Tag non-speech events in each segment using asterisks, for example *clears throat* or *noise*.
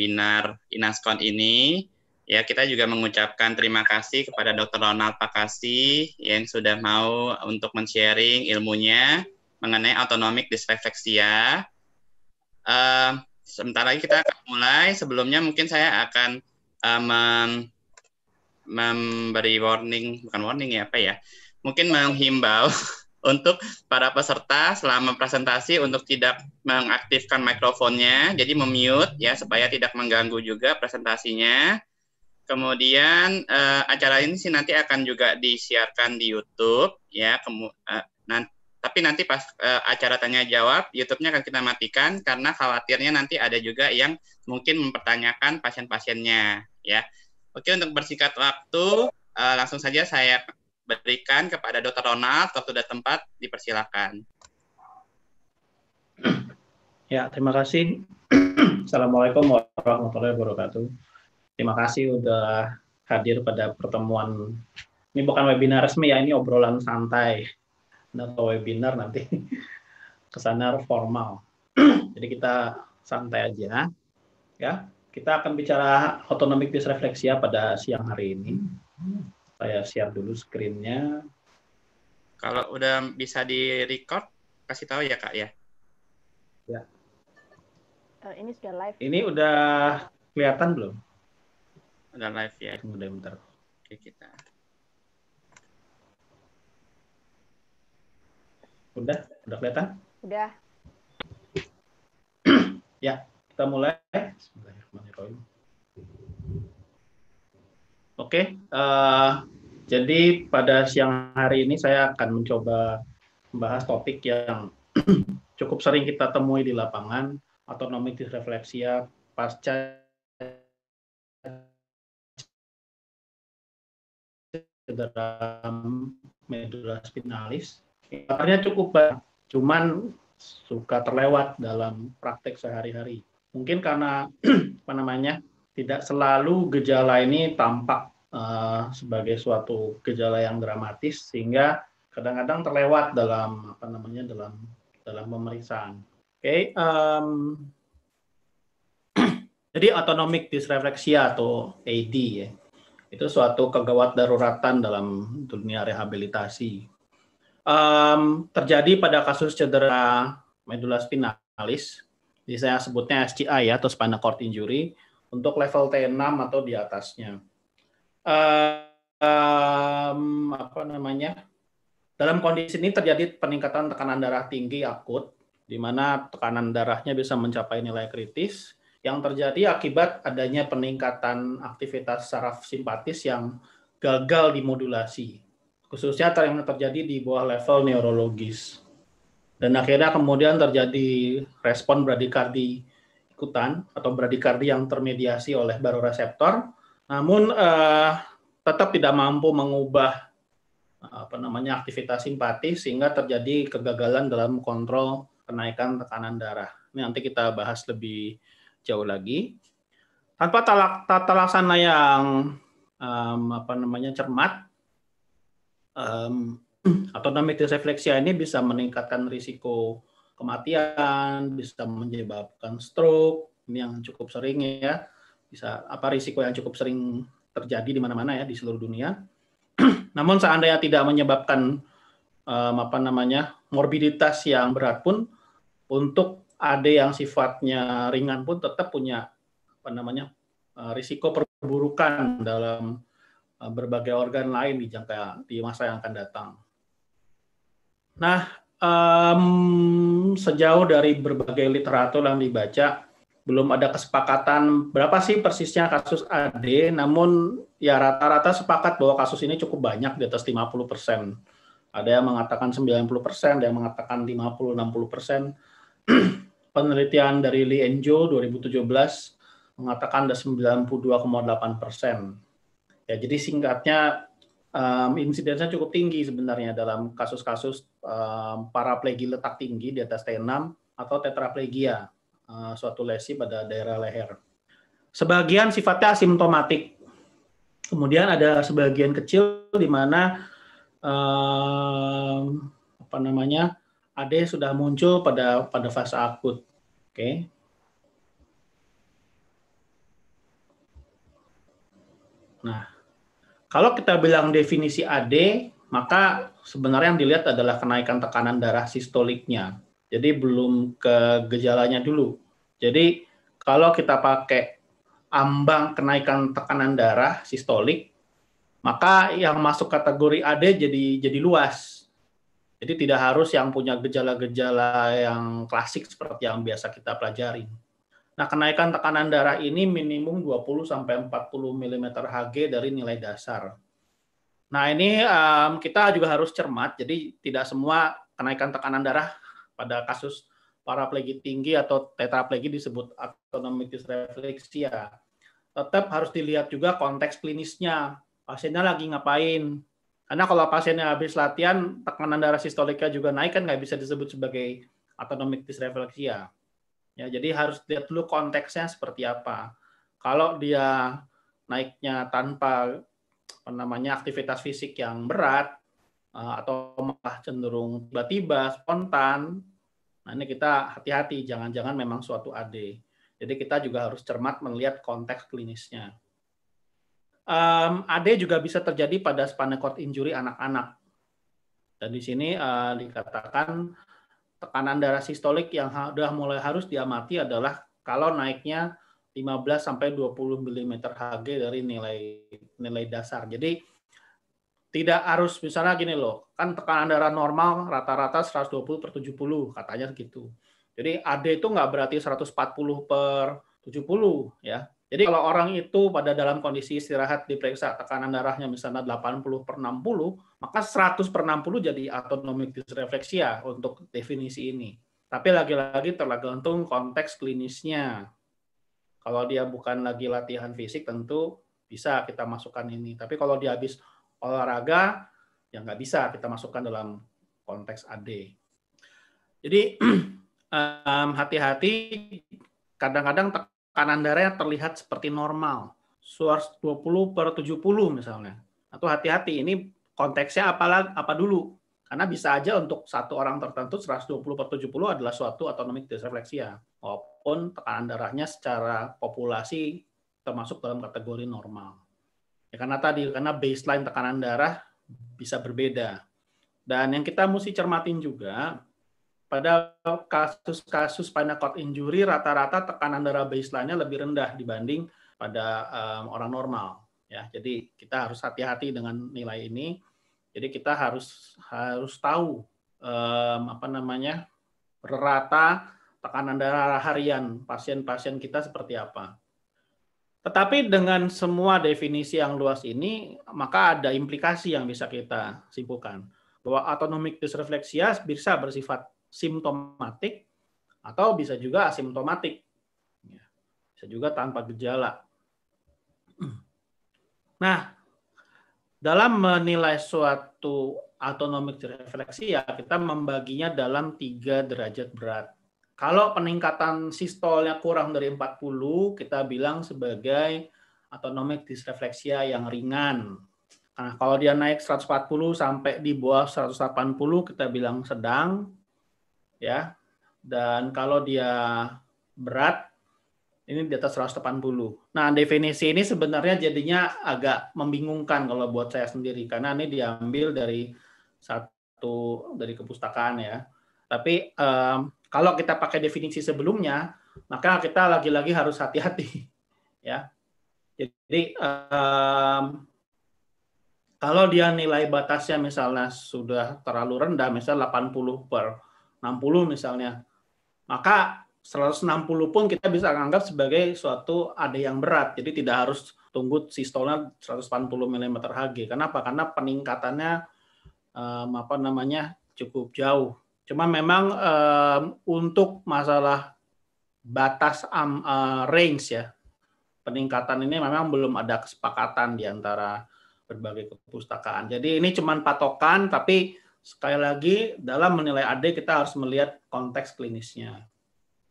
webinar Inaskon ini. Ya, kita juga mengucapkan terima kasih kepada Dr. Ronald Pakasi yang sudah mau untuk men-sharing ilmunya mengenai autonomic dysreflexia. Uh, ehm, sebentar lagi kita akan mulai. Sebelumnya mungkin saya akan uh, mem memberi warning, bukan warning ya apa ya, mungkin menghimbau *laughs* untuk para peserta selama presentasi untuk tidak mengaktifkan mikrofonnya, jadi memute ya supaya tidak mengganggu juga presentasinya. Kemudian uh, acara ini sih nanti akan juga disiarkan di YouTube ya. Kemu uh, eh, nanti, tapi nanti pas uh, acara tanya jawab YouTube-nya akan kita matikan karena khawatirnya nanti ada juga yang mungkin mempertanyakan pasien-pasiennya ya. Oke untuk bersikat waktu uh, langsung saja saya berikan kepada Dr. Ronald waktu dan tempat dipersilakan. Ya, terima kasih. *clears throat* Assalamualaikum warahmatullahi wabarakatuh. Terima kasih sudah hadir pada pertemuan ini bukan webinar resmi ya, ini obrolan santai atau webinar nanti *laughs* kesana formal. *clears throat* Jadi kita santai aja, ya. Kita akan bicara autonomic dysreflexia pada siang hari ini. Saya share dulu screen Kalau udah bisa di-record, kasih tahu ya, Kak, ya. Ya. Uh, ini sudah live. Ini udah kelihatan belum? Udah live ya. Kemudian bentar. Oke, kita. Udah? Udah kelihatan? Udah. *clears throat* ya, kita mulai. Bismillahirrahmanirrahim. Oke, okay, uh, eh, jadi pada siang hari ini saya akan mencoba membahas topik yang *clears throat* cukup sering kita temui di lapangan, autonomic dysreflexia ya, pasca cedera medula spinalis. Artinya cukup banyak, cuman suka terlewat dalam praktek sehari-hari. Mungkin karena *clears throat* apa namanya tidak selalu gejala ini tampak uh, sebagai suatu gejala yang dramatis sehingga kadang-kadang terlewat dalam apa namanya dalam dalam pemeriksaan. Oke, okay, um, *clears throat* jadi autonomic dysreflexia atau AD ya, itu suatu kegawat daruratan dalam dunia rehabilitasi. Um, terjadi pada kasus cedera medula spinalis, jadi saya sebutnya SCI ya atau spinal cord injury untuk level T6 atau di atasnya. Uh, um, apa namanya? Dalam kondisi ini terjadi peningkatan tekanan darah tinggi akut, di mana tekanan darahnya bisa mencapai nilai kritis, yang terjadi akibat adanya peningkatan aktivitas saraf simpatis yang gagal dimodulasi, khususnya yang terjadi di bawah level neurologis. Dan akhirnya kemudian terjadi respon bradikardi ikutan atau bradikardi yang termediasi oleh baroreseptor, namun eh, tetap tidak mampu mengubah eh, apa namanya aktivitas simpatis sehingga terjadi kegagalan dalam kontrol kenaikan tekanan darah. Ini nanti kita bahas lebih jauh lagi. Tanpa talak, tata laksana yang um, apa namanya cermat, um, autonomic refleksia ini bisa meningkatkan risiko kematian, bisa menyebabkan stroke, ini yang cukup sering ya, bisa apa risiko yang cukup sering terjadi di mana-mana ya di seluruh dunia. *clears throat* Namun seandainya tidak menyebabkan um, apa namanya morbiditas yang berat pun, untuk AD yang sifatnya ringan pun tetap punya apa namanya e, risiko perburukan dalam e, berbagai organ lain di jangka di masa yang akan datang. Nah, um, sejauh dari berbagai literatur yang dibaca belum ada kesepakatan berapa sih persisnya kasus AD namun ya rata-rata sepakat bahwa kasus ini cukup banyak di atas 50%. persen. Ada yang mengatakan 90%, persen, ada yang mengatakan 50-60%. persen. *clears throat* Penelitian dari Lee Enjo 2017 mengatakan ada 92,8%. Ya, jadi singkatnya um, insidensnya cukup tinggi sebenarnya dalam kasus-kasus um, paraplegi letak tinggi di atas T6 atau tetraplegia, uh, suatu lesi pada daerah leher. Sebagian sifatnya asimptomatik. Kemudian ada sebagian kecil di mana um, apa namanya AD sudah muncul pada pada fase akut. Oke. Okay. Nah, kalau kita bilang definisi AD, maka sebenarnya yang dilihat adalah kenaikan tekanan darah sistoliknya. Jadi belum ke gejalanya dulu. Jadi kalau kita pakai ambang kenaikan tekanan darah sistolik, maka yang masuk kategori AD jadi jadi luas. Jadi tidak harus yang punya gejala-gejala yang klasik seperti yang biasa kita pelajari. Nah, kenaikan tekanan darah ini minimum 20 sampai 40 mm Hg dari nilai dasar. Nah, ini um, kita juga harus cermat. Jadi tidak semua kenaikan tekanan darah pada kasus paraplegi tinggi atau tetraplegi disebut autonomic dysreflexia. Tetap harus dilihat juga konteks klinisnya. Pasiennya lagi ngapain? Karena kalau pasiennya habis latihan, tekanan darah sistoliknya juga naik kan nggak bisa disebut sebagai autonomic dysreflexia. Ya, jadi harus lihat dulu konteksnya seperti apa. Kalau dia naiknya tanpa apa namanya aktivitas fisik yang berat eh, atau malah cenderung tiba-tiba spontan, nah ini kita hati-hati jangan-jangan memang suatu AD. Jadi kita juga harus cermat melihat konteks klinisnya. Um, AD juga bisa terjadi pada spinal cord injury anak-anak. Dan di sini uh, dikatakan tekanan darah sistolik yang sudah mulai harus diamati adalah kalau naiknya 15 sampai 20 mm Hg dari nilai nilai dasar. Jadi tidak harus misalnya gini loh, kan tekanan darah normal rata-rata 120 per 70 katanya gitu. Jadi AD itu nggak berarti 140 per 70 ya. Jadi kalau orang itu pada dalam kondisi istirahat diperiksa tekanan darahnya misalnya 80 per 60, maka 100 per 60 jadi autonomik disrefleksia untuk definisi ini. Tapi lagi-lagi tergantung konteks klinisnya. Kalau dia bukan lagi latihan fisik tentu bisa kita masukkan ini. Tapi kalau dia habis olahraga, ya nggak bisa kita masukkan dalam konteks AD. Jadi *clears throat* hati-hati kadang-kadang kanan darahnya terlihat seperti normal. Suar 20 per 70 misalnya. Atau hati-hati, ini konteksnya apa, apa dulu? Karena bisa aja untuk satu orang tertentu 120 per 70 adalah suatu autonomic dysrefleksia. Walaupun tekanan darahnya secara populasi termasuk dalam kategori normal. Ya, karena tadi, karena baseline tekanan darah bisa berbeda. Dan yang kita mesti cermatin juga, pada kasus-kasus spinal cord injury rata-rata tekanan darah baseline-nya lebih rendah dibanding pada um, orang normal ya. Jadi kita harus hati-hati dengan nilai ini. Jadi kita harus harus tahu um, apa namanya rata tekanan darah harian pasien-pasien kita seperti apa. Tetapi dengan semua definisi yang luas ini, maka ada implikasi yang bisa kita simpulkan bahwa autonomic dysreflexia bisa bersifat simptomatik atau bisa juga asimptomatik. Ya, bisa juga tanpa gejala. Nah, dalam menilai suatu autonomic refleksi ya kita membaginya dalam tiga derajat berat. Kalau peningkatan sistolnya kurang dari 40, kita bilang sebagai autonomic disrefleksia yang ringan. Nah, kalau dia naik 140 sampai di bawah 180, kita bilang sedang ya. Dan kalau dia berat ini di atas 180. Nah, definisi ini sebenarnya jadinya agak membingungkan kalau buat saya sendiri karena ini diambil dari satu dari kepustakaan ya. Tapi um, kalau kita pakai definisi sebelumnya, maka kita lagi-lagi harus hati-hati *laughs* ya. Jadi um, kalau dia nilai batasnya misalnya sudah terlalu rendah, misalnya 80 per 60 misalnya. Maka 160 pun kita bisa anggap sebagai suatu ada yang berat. Jadi tidak harus tunggu sistolnya 180 mm Hg. Kenapa? Karena peningkatannya um, apa namanya cukup jauh. Cuma memang um, untuk masalah batas um, uh, range ya peningkatan ini memang belum ada kesepakatan di antara berbagai kepustakaan. Jadi ini cuma patokan tapi Sekali lagi dalam menilai AD kita harus melihat konteks klinisnya.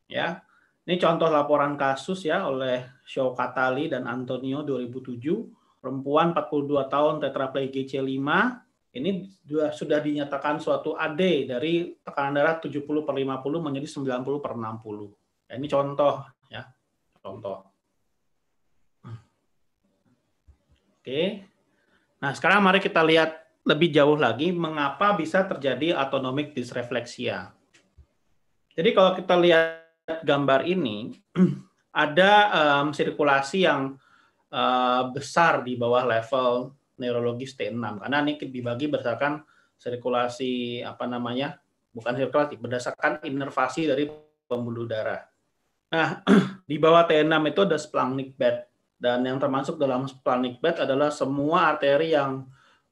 Ya. Ini contoh laporan kasus ya oleh Show Katali dan Antonio 2007, perempuan 42 tahun tetraplegia C5, ini sudah dinyatakan suatu AD dari tekanan darah 70 per 50 menjadi 90 per 60. Ya, ini contoh ya, contoh. Hmm. Oke. Nah, sekarang mari kita lihat lebih jauh lagi mengapa bisa terjadi autonomic dysreflexia. Jadi kalau kita lihat gambar ini, *clears throat* ada um, sirkulasi yang uh, besar di bawah level neurologis T6 karena ini dibagi berdasarkan sirkulasi apa namanya bukan sirkulasi berdasarkan inervasi dari pembuluh darah. Nah *clears throat* di bawah T6 itu ada splenic bed dan yang termasuk dalam splenic bed adalah semua arteri yang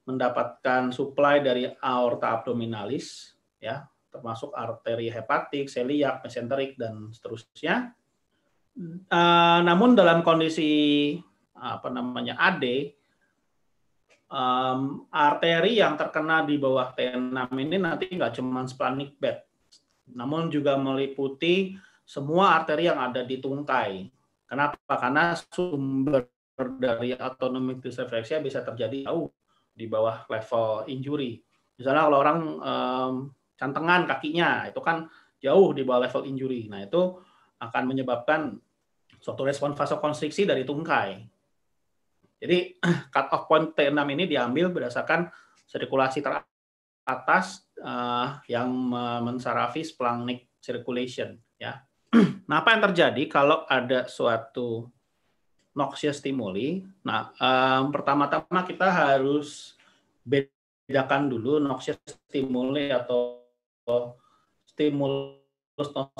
mendapatkan supply dari aorta abdominalis, ya, termasuk arteri hepatik, seliak, mesenterik, dan seterusnya. Uh, namun dalam kondisi apa namanya AD, um, arteri yang terkena di bawah T6 ini nanti nggak cuma splenic bed, namun juga meliputi semua arteri yang ada di tungkai. Kenapa? Karena sumber dari autonomic dysreflexia bisa terjadi jauh di bawah level injury. Misalnya kalau orang um, cantengan kakinya, itu kan jauh di bawah level injury. Nah, itu akan menyebabkan suatu respon vasokonstriksi dari tungkai. Jadi *clears throat* cut off point T6 ini diambil berdasarkan sirkulasi teratas uh, yang mensarafi splanchnic circulation ya. *clears throat* Nah, apa yang terjadi kalau ada suatu noxious stimuli. Nah, um, pertama-tama kita harus bedakan dulu noxious stimuli atau stimulus non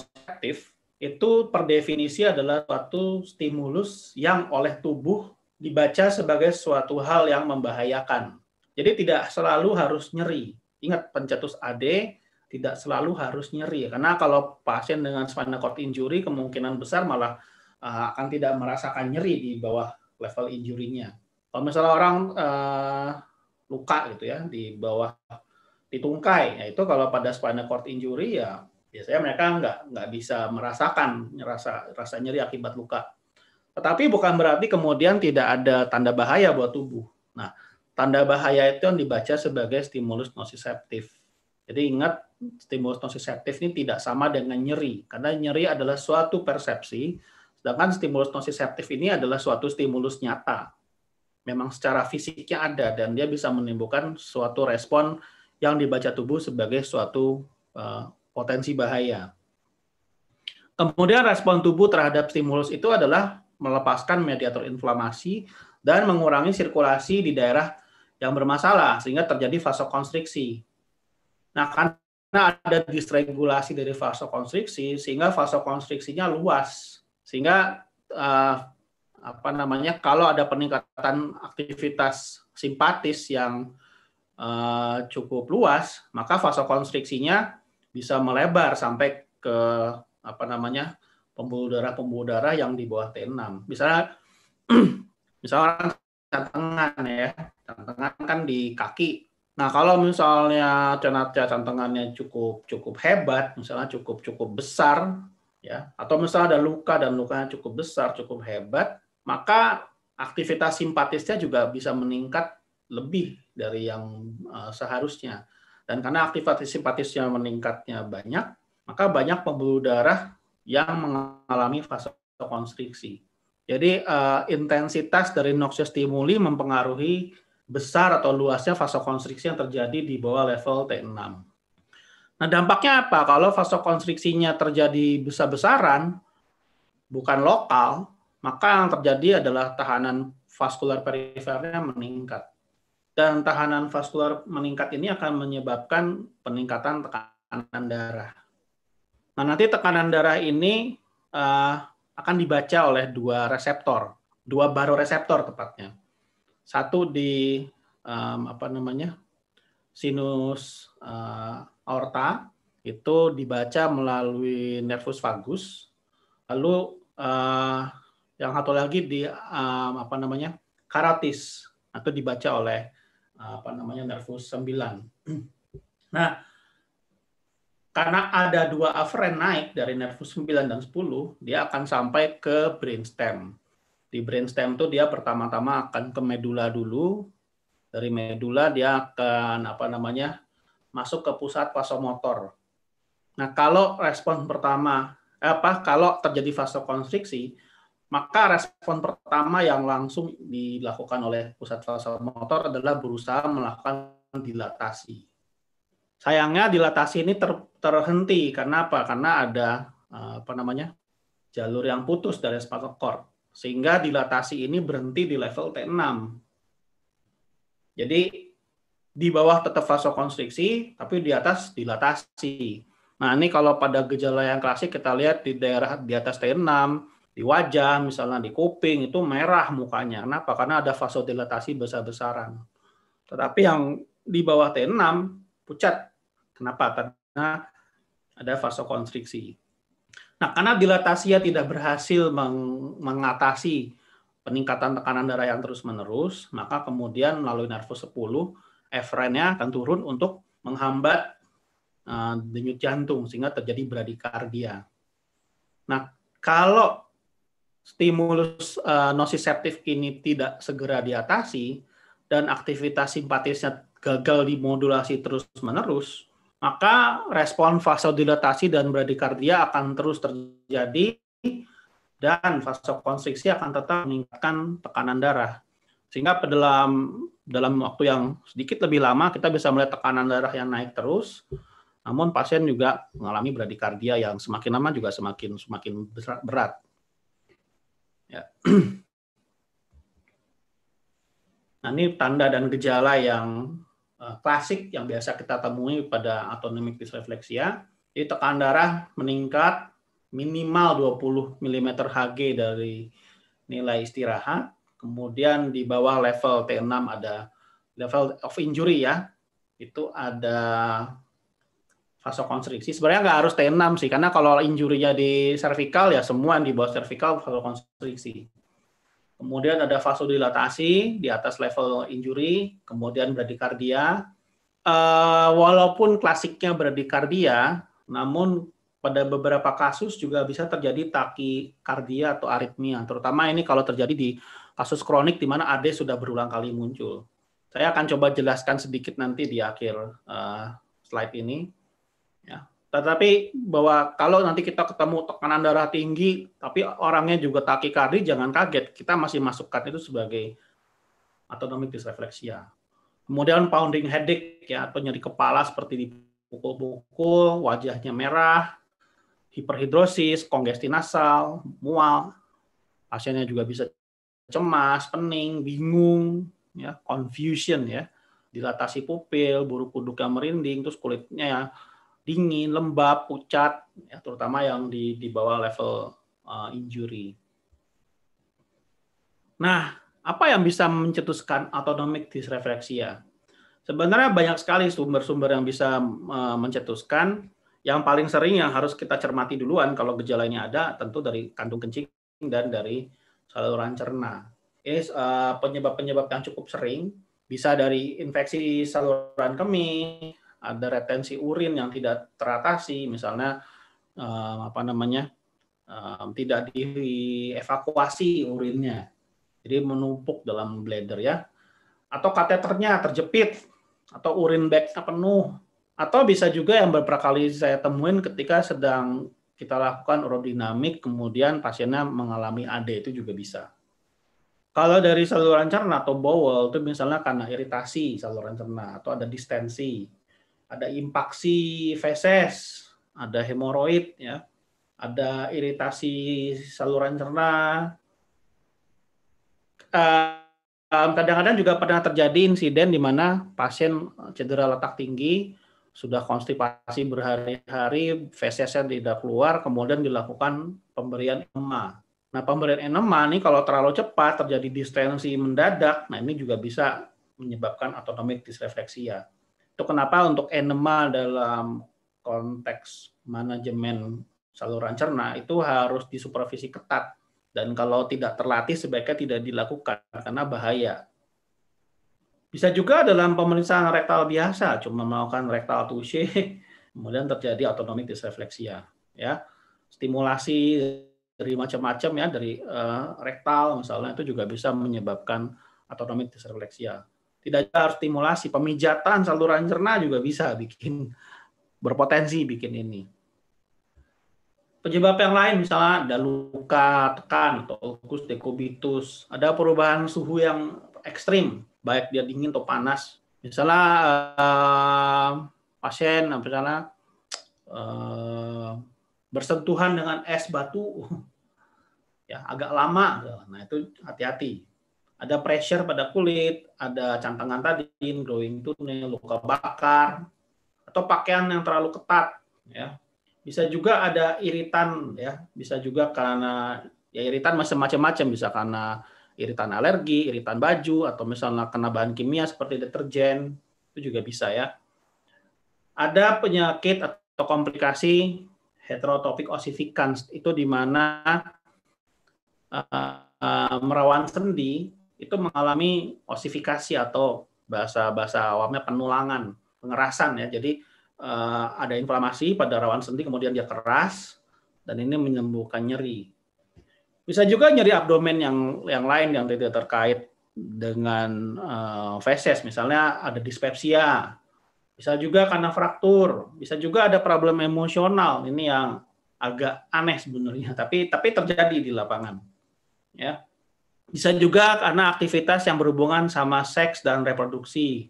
Itu per definisi adalah suatu stimulus yang oleh tubuh dibaca sebagai suatu hal yang membahayakan. Jadi tidak selalu harus nyeri. Ingat pencetus AD tidak selalu harus nyeri karena kalau pasien dengan spinal cord injury kemungkinan besar malah uh, akan tidak merasakan nyeri di bawah level injurinya. Kalau misalnya orang uh, luka gitu ya di bawah ditungkai, ya yaitu kalau pada spinal cord injury ya biasanya mereka nggak nggak bisa merasakan rasa rasa nyeri akibat luka. Tetapi bukan berarti kemudian tidak ada tanda bahaya buat tubuh. Nah, tanda bahaya itu yang dibaca sebagai stimulus nociceptif. Jadi ingat stimulus nociceptif ini tidak sama dengan nyeri karena nyeri adalah suatu persepsi Sedangkan stimulus nosiseptif ini adalah suatu stimulus nyata. Memang secara fisiknya ada dan dia bisa menimbulkan suatu respon yang dibaca tubuh sebagai suatu eh, potensi bahaya. Kemudian respon tubuh terhadap stimulus itu adalah melepaskan mediator inflamasi dan mengurangi sirkulasi di daerah yang bermasalah sehingga terjadi vasokonstriksi. Nah, karena ada disregulasi dari vasokonstriksi sehingga vasokonstriksinya luas. Sehingga uh, apa namanya kalau ada peningkatan aktivitas simpatis yang uh, cukup luas, maka vasokonstriksinya bisa melebar sampai ke apa namanya pembuluh darah pembuluh darah yang di bawah T6. Misalnya *clears throat* misalnya orang cantengan ya, cantengan kan di kaki. Nah, kalau misalnya cantengannya cukup cukup hebat, misalnya cukup cukup besar, ya atau misalnya ada luka dan lukanya cukup besar, cukup hebat, maka aktivitas simpatisnya juga bisa meningkat lebih dari yang eh, seharusnya. Dan karena aktivitas simpatisnya meningkatnya banyak, maka banyak pembuluh darah yang mengalami fase konstriksi. Jadi eh, intensitas dari noxious stimuli mempengaruhi besar atau luasnya fase konstriksi yang terjadi di bawah level T6. Nah, dampaknya apa? Kalau vasokonstriksinya terjadi besar-besaran, bukan lokal, maka yang terjadi adalah tahanan vaskular perifernya meningkat. Dan tahanan vaskular meningkat ini akan menyebabkan peningkatan tekanan darah. Nah, nanti tekanan darah ini uh, akan dibaca oleh dua reseptor, dua baru reseptor tepatnya. Satu di um, apa namanya? sinus uh, aorta itu dibaca melalui nervus vagus. Lalu uh, yang satu lagi di um, apa namanya karatis atau nah, dibaca oleh uh, apa namanya nervus sembilan *clears throat* Nah, karena ada dua afferent naik dari nervus 9 dan 10, dia akan sampai ke brainstem. Di brainstem itu dia pertama-tama akan ke medula dulu, dari medula dia akan apa namanya masuk ke pusat vasomotor. Nah, kalau respon pertama eh, apa kalau terjadi vasokonstriksi, maka respon pertama yang langsung dilakukan oleh pusat vasomotor adalah berusaha melakukan dilatasi. Sayangnya dilatasi ini ter, terhenti karena apa? Karena ada eh, apa namanya? jalur yang putus dari spinal cord. Sehingga dilatasi ini berhenti di level T6 jadi di bawah tetap vasokonstriksi, tapi di atas dilatasi. Nah, ini kalau pada gejala yang klasik kita lihat di daerah di atas T6, di wajah, misalnya di kuping, itu merah mukanya. Kenapa? Karena ada vasodilatasi besar-besaran. Tetapi yang di bawah T6, pucat. Kenapa? Karena ada vasokonstriksi. Nah, karena dilatasi ya tidak berhasil mengatasi peningkatan tekanan darah yang terus-menerus, maka kemudian melalui nervus 10, efrennya akan turun untuk menghambat eh, denyut jantung sehingga terjadi bradikardia. Nah, kalau stimulus uh, eh, nosiseptif ini tidak segera diatasi dan aktivitas simpatisnya gagal dimodulasi terus-menerus, maka respon vasodilatasi dan bradikardia akan terus terjadi dan vasokonstriksi akan tetap meningkatkan tekanan darah. Sehingga dalam dalam waktu yang sedikit lebih lama kita bisa melihat tekanan darah yang naik terus. Namun pasien juga mengalami bradikardia yang semakin lama juga semakin semakin berat. Ya. *clears throat* Nah, ini tanda dan gejala yang uh, klasik yang biasa kita temui pada autonomic dysreflexia. Jadi tekanan darah meningkat minimal 20 mm Hg dari nilai istirahat. Kemudian di bawah level T6 ada level of injury ya. Itu ada fase vasokonstriksi. Sebenarnya nggak harus T6 sih, karena kalau injurinya di cervical ya semua yang di bawah cervical vasokonstriksi. Kemudian ada vasodilatasi di atas level injury, kemudian bradikardia. Uh, walaupun klasiknya bradikardia, namun pada beberapa kasus juga bisa terjadi takikardia atau aritmia, terutama ini kalau terjadi di kasus kronik di mana AD sudah berulang kali muncul. Saya akan coba jelaskan sedikit nanti di akhir uh, slide ini. Ya. Tetapi bahwa kalau nanti kita ketemu tekanan darah tinggi, tapi orangnya juga takikardi, jangan kaget. Kita masih masukkan itu sebagai autonomic disrefleksia. Kemudian pounding headache ya atau nyeri kepala seperti dipukul-pukul, wajahnya merah, hiperhidrosis, kongesti nasal, mual. Pasiennya juga bisa cemas, pening, bingung, ya, confusion ya, dilatasi pupil, buruk kuduk yang merinding, terus kulitnya ya dingin, lembab, pucat, ya, terutama yang di, di bawah level uh, injury. Nah, apa yang bisa mencetuskan autonomic dysrefleksia? Sebenarnya banyak sekali sumber-sumber yang bisa eh, mencetuskan yang paling sering yang harus kita cermati duluan kalau gejalanya ada tentu dari kantung kencing dan dari saluran cerna. Ini eh, penyebab-penyebab yang cukup sering bisa dari infeksi saluran kemih, ada retensi urin yang tidak teratasi, misalnya eh, apa namanya eh, tidak dievakuasi urinnya, jadi menumpuk dalam bladder ya, atau kateternya terjepit atau urin bagnya penuh atau bisa juga yang beberapa kali saya temuin ketika sedang kita lakukan urodinamik, kemudian pasiennya mengalami AD itu juga bisa. Kalau dari saluran cerna atau bowel itu misalnya karena iritasi saluran cerna atau ada distensi, ada impaksi feses, ada hemoroid ya, ada iritasi saluran cerna. Kadang-kadang juga pernah terjadi insiden di mana pasien cedera letak tinggi, sudah konstipasi berhari-hari, fesesnya tidak keluar, kemudian dilakukan pemberian enema. Nah, pemberian enema ini kalau terlalu cepat terjadi distensi mendadak, nah ini juga bisa menyebabkan autonomic disrefleksia. Ya. Itu kenapa untuk enema dalam konteks manajemen saluran cerna itu harus disupervisi ketat dan kalau tidak terlatih sebaiknya tidak dilakukan karena bahaya. Bisa juga dalam pemeriksaan rektal biasa, cuma melakukan rektal touche, *laughs* kemudian terjadi autonomic dysreflexia. Ya, stimulasi dari macam-macam ya dari uh, rektal misalnya itu juga bisa menyebabkan autonomic dysreflexia. Tidak harus stimulasi, pemijatan saluran cerna juga bisa bikin berpotensi bikin ini. Penyebab yang lain misalnya ada luka tekan atau ulcus decubitus, ada perubahan suhu yang ekstrim baik dia dingin atau panas. Misalnya uh, pasien misalnya uh, bersentuhan dengan es batu *laughs* ya agak lama. Nah, itu hati-hati. Ada pressure pada kulit, ada cantangan tadi, growing tunnel, luka bakar, atau pakaian yang terlalu ketat ya. Bisa juga ada iritan ya, bisa juga karena ya iritan macam-macam bisa karena iritan alergi, iritan baju, atau misalnya kena bahan kimia seperti deterjen, itu juga bisa ya. Ada penyakit atau komplikasi heterotopik ossificans, itu di mana uh, uh, merawan sendi itu mengalami osifikasi atau bahasa-bahasa awamnya penulangan, pengerasan ya. Jadi uh, ada inflamasi pada rawan sendi, kemudian dia keras, dan ini menyembuhkan nyeri. Bisa juga nyeri abdomen yang yang lain yang tidak terkait dengan uh, feses, misalnya ada dispepsia, bisa juga karena fraktur, bisa juga ada problem emosional. Ini yang agak aneh sebenarnya, tapi tapi terjadi di lapangan. Ya. Bisa juga karena aktivitas yang berhubungan sama seks dan reproduksi.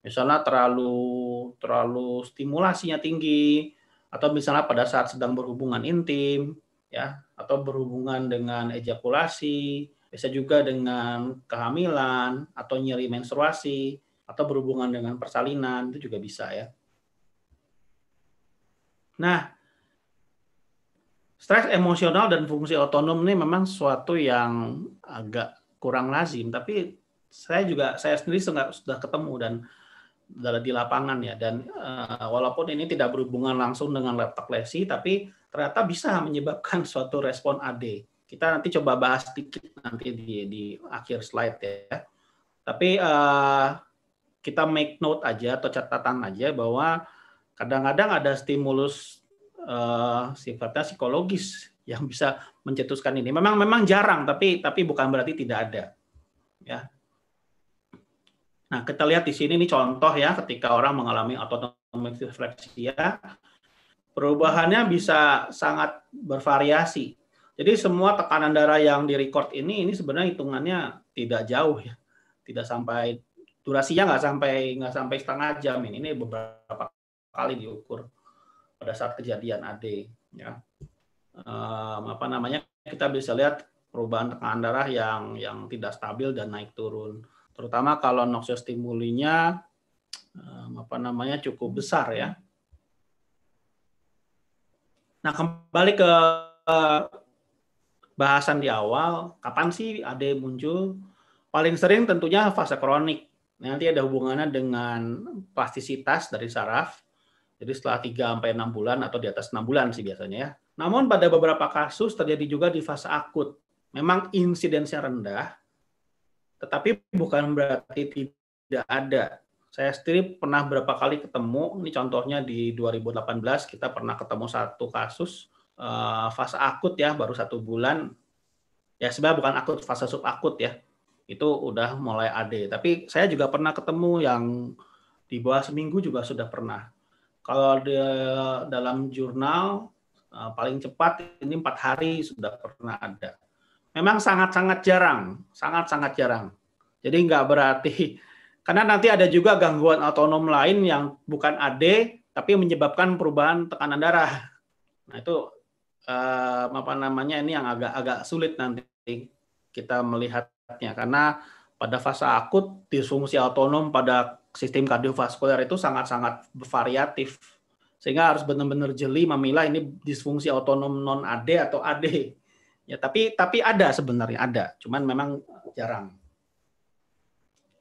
Misalnya terlalu terlalu stimulasinya tinggi atau misalnya pada saat sedang berhubungan intim ya atau berhubungan dengan ejakulasi, bisa juga dengan kehamilan atau nyeri menstruasi atau berhubungan dengan persalinan itu juga bisa ya. Nah, stres emosional dan fungsi otonom ini memang suatu yang agak kurang lazim, tapi saya juga saya sendiri sudah, ketemu dan di lapangan ya dan uh, walaupun ini tidak berhubungan langsung dengan letak lesi tapi ternyata bisa menyebabkan *laughs* suatu respon AD. Kita nanti coba bahas sedikit nanti di, di akhir slide ya. Tapi uh, kita make note aja atau catatan aja bahwa kadang-kadang ada stimulus uh, sifatnya psikologis yang *laughs* bisa mencetuskan ini. Memang memang jarang tapi tapi bukan berarti tidak ada. Ya. Nah, kita lihat di sini ini contoh ya ketika orang mengalami autonomic refleksia Perubahannya bisa sangat bervariasi. Jadi semua tekanan darah yang direcord ini ini sebenarnya hitungannya tidak jauh ya. Tidak sampai durasinya nggak sampai nggak sampai setengah jam ini. Ini beberapa kali diukur pada saat kejadian AD ya. Um, apa namanya kita bisa lihat perubahan tekanan darah yang yang tidak stabil dan naik turun. Terutama kalau stimulinya um, apa namanya cukup besar ya. Nah, kembali ke eh, bahasan di awal, kapan sih AD muncul? Paling sering tentunya fase kronik. Nanti ada hubungannya dengan plastisitas dari saraf. Jadi setelah 3 sampai 6 bulan atau di atas 6 bulan sih biasanya ya. Namun pada beberapa kasus terjadi juga di fase akut. Memang insidensnya rendah, tetapi bukan berarti tidak ada saya sendiri pernah berapa kali ketemu, ini contohnya di 2018 kita pernah ketemu satu kasus uh, fase akut ya, baru satu bulan. Ya sebenarnya bukan akut, fase akut ya. Itu udah mulai AD. Tapi saya juga pernah ketemu yang di bawah seminggu juga sudah pernah. Kalau di, eh, dalam jurnal eh, paling cepat ini empat hari sudah pernah ada. Memang sangat-sangat jarang, sangat-sangat jarang. Jadi nggak berarti karena nanti ada juga gangguan otonom lain yang bukan AD tapi menyebabkan perubahan tekanan darah. Nah, itu eh, apa namanya ini yang agak agak sulit nanti kita melihatnya karena pada fase akut disfungsi otonom pada sistem kardiovaskuler itu sangat-sangat variatif sehingga harus benar-benar jeli memilah ini disfungsi otonom non AD atau AD ya tapi tapi ada sebenarnya ada cuman memang jarang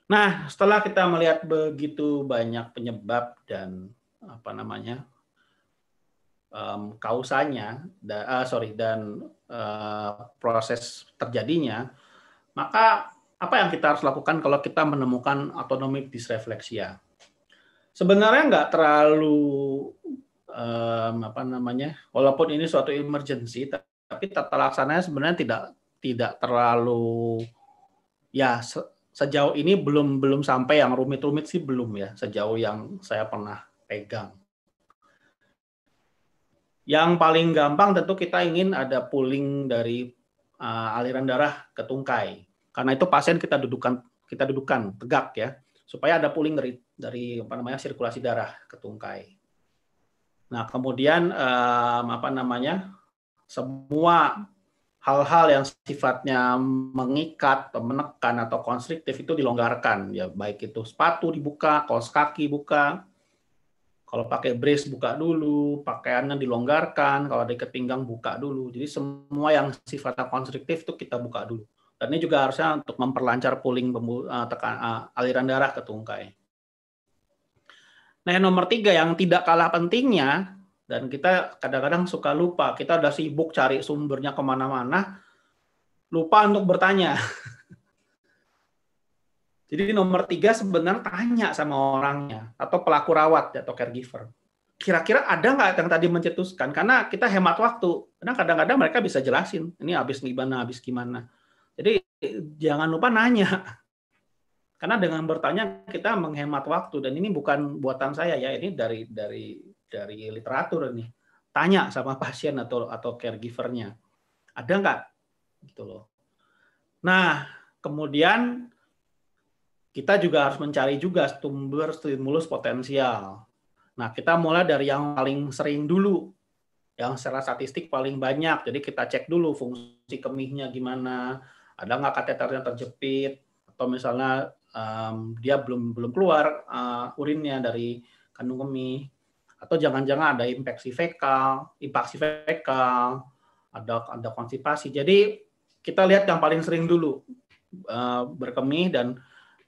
Nah, setelah kita melihat begitu banyak penyebab dan apa namanya um, kausanya, da, uh, sorry dan uh, proses terjadinya, maka apa yang kita harus lakukan kalau kita menemukan autonomic disrefleksia Sebenarnya nggak terlalu um, apa namanya, walaupun ini suatu emergency, tapi tata laksananya sebenarnya tidak tidak terlalu ya sejauh ini belum belum sampai yang rumit-rumit sih belum ya sejauh yang saya pernah pegang. Yang paling gampang tentu kita ingin ada pooling dari uh, aliran darah ke tungkai. Karena itu pasien kita dudukan kita dudukan tegak ya supaya ada pooling dari dari apa namanya sirkulasi darah ke tungkai. Nah, kemudian uh, apa namanya? semua hal-hal yang sifatnya mengikat, menekan atau konstriktif itu dilonggarkan ya baik itu sepatu dibuka, kaos kaki buka. Kalau pakai brace buka dulu, pakaiannya dilonggarkan, kalau ada ketinggian buka dulu. Jadi semua yang sifatnya konstriktif itu kita buka dulu. Dan ini juga harusnya untuk memperlancar pooling eh, tekan, eh, aliran darah ke tungkai. Nah, yang nomor tiga yang tidak kalah pentingnya dan kita kadang-kadang suka lupa, kita udah sibuk cari sumbernya kemana-mana, lupa untuk bertanya. *laughs* Jadi nomor tiga sebenarnya tanya sama orangnya atau pelaku rawat atau caregiver. Kira-kira ada nggak yang tadi mencetuskan? Karena kita hemat waktu. Karena kadang-kadang mereka bisa jelasin, ini habis gimana, habis gimana. Jadi jangan lupa nanya. Karena dengan bertanya kita menghemat waktu dan ini bukan buatan saya ya, ini dari dari dari literatur nih, Tanya sama *laughs* pasien atau atau caregivernya, ada nggak gitu loh. Nah kemudian kita juga harus mencari juga sumber stimulus potensial. Nah kita mulai dari yang paling sering dulu, yang secara statistik paling banyak. Jadi kita cek dulu fungsi kemihnya gimana, ada nggak kateternya terjepit, atau misalnya um, dia belum belum keluar uh, urinnya dari kandung kemih atau jangan-jangan ada infeksi fekal, impaksi fekal, ada ada konstipasi. Jadi kita lihat yang paling sering dulu uh, berkemih dan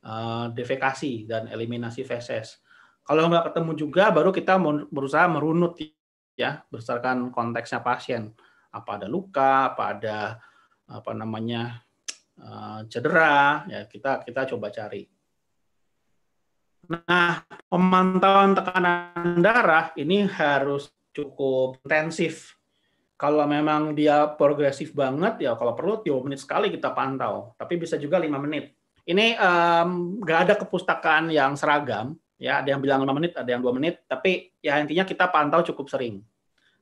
uh, defekasi dan eliminasi feses. Kalau nggak ketemu juga, baru kita berusaha merunut ya berdasarkan konteksnya pasien. Apa ada luka, apa ada apa namanya uh, cedera, ya kita kita coba cari. Nah, pemantauan tekanan darah ini harus cukup intensif. Kalau memang dia progresif banget, ya kalau perlu 10 menit sekali kita pantau. Tapi bisa juga 5 menit. Ini um, ada kepustakaan yang seragam. Ya, ada yang bilang 5 menit, ada yang 2 menit. Tapi ya intinya kita pantau cukup sering.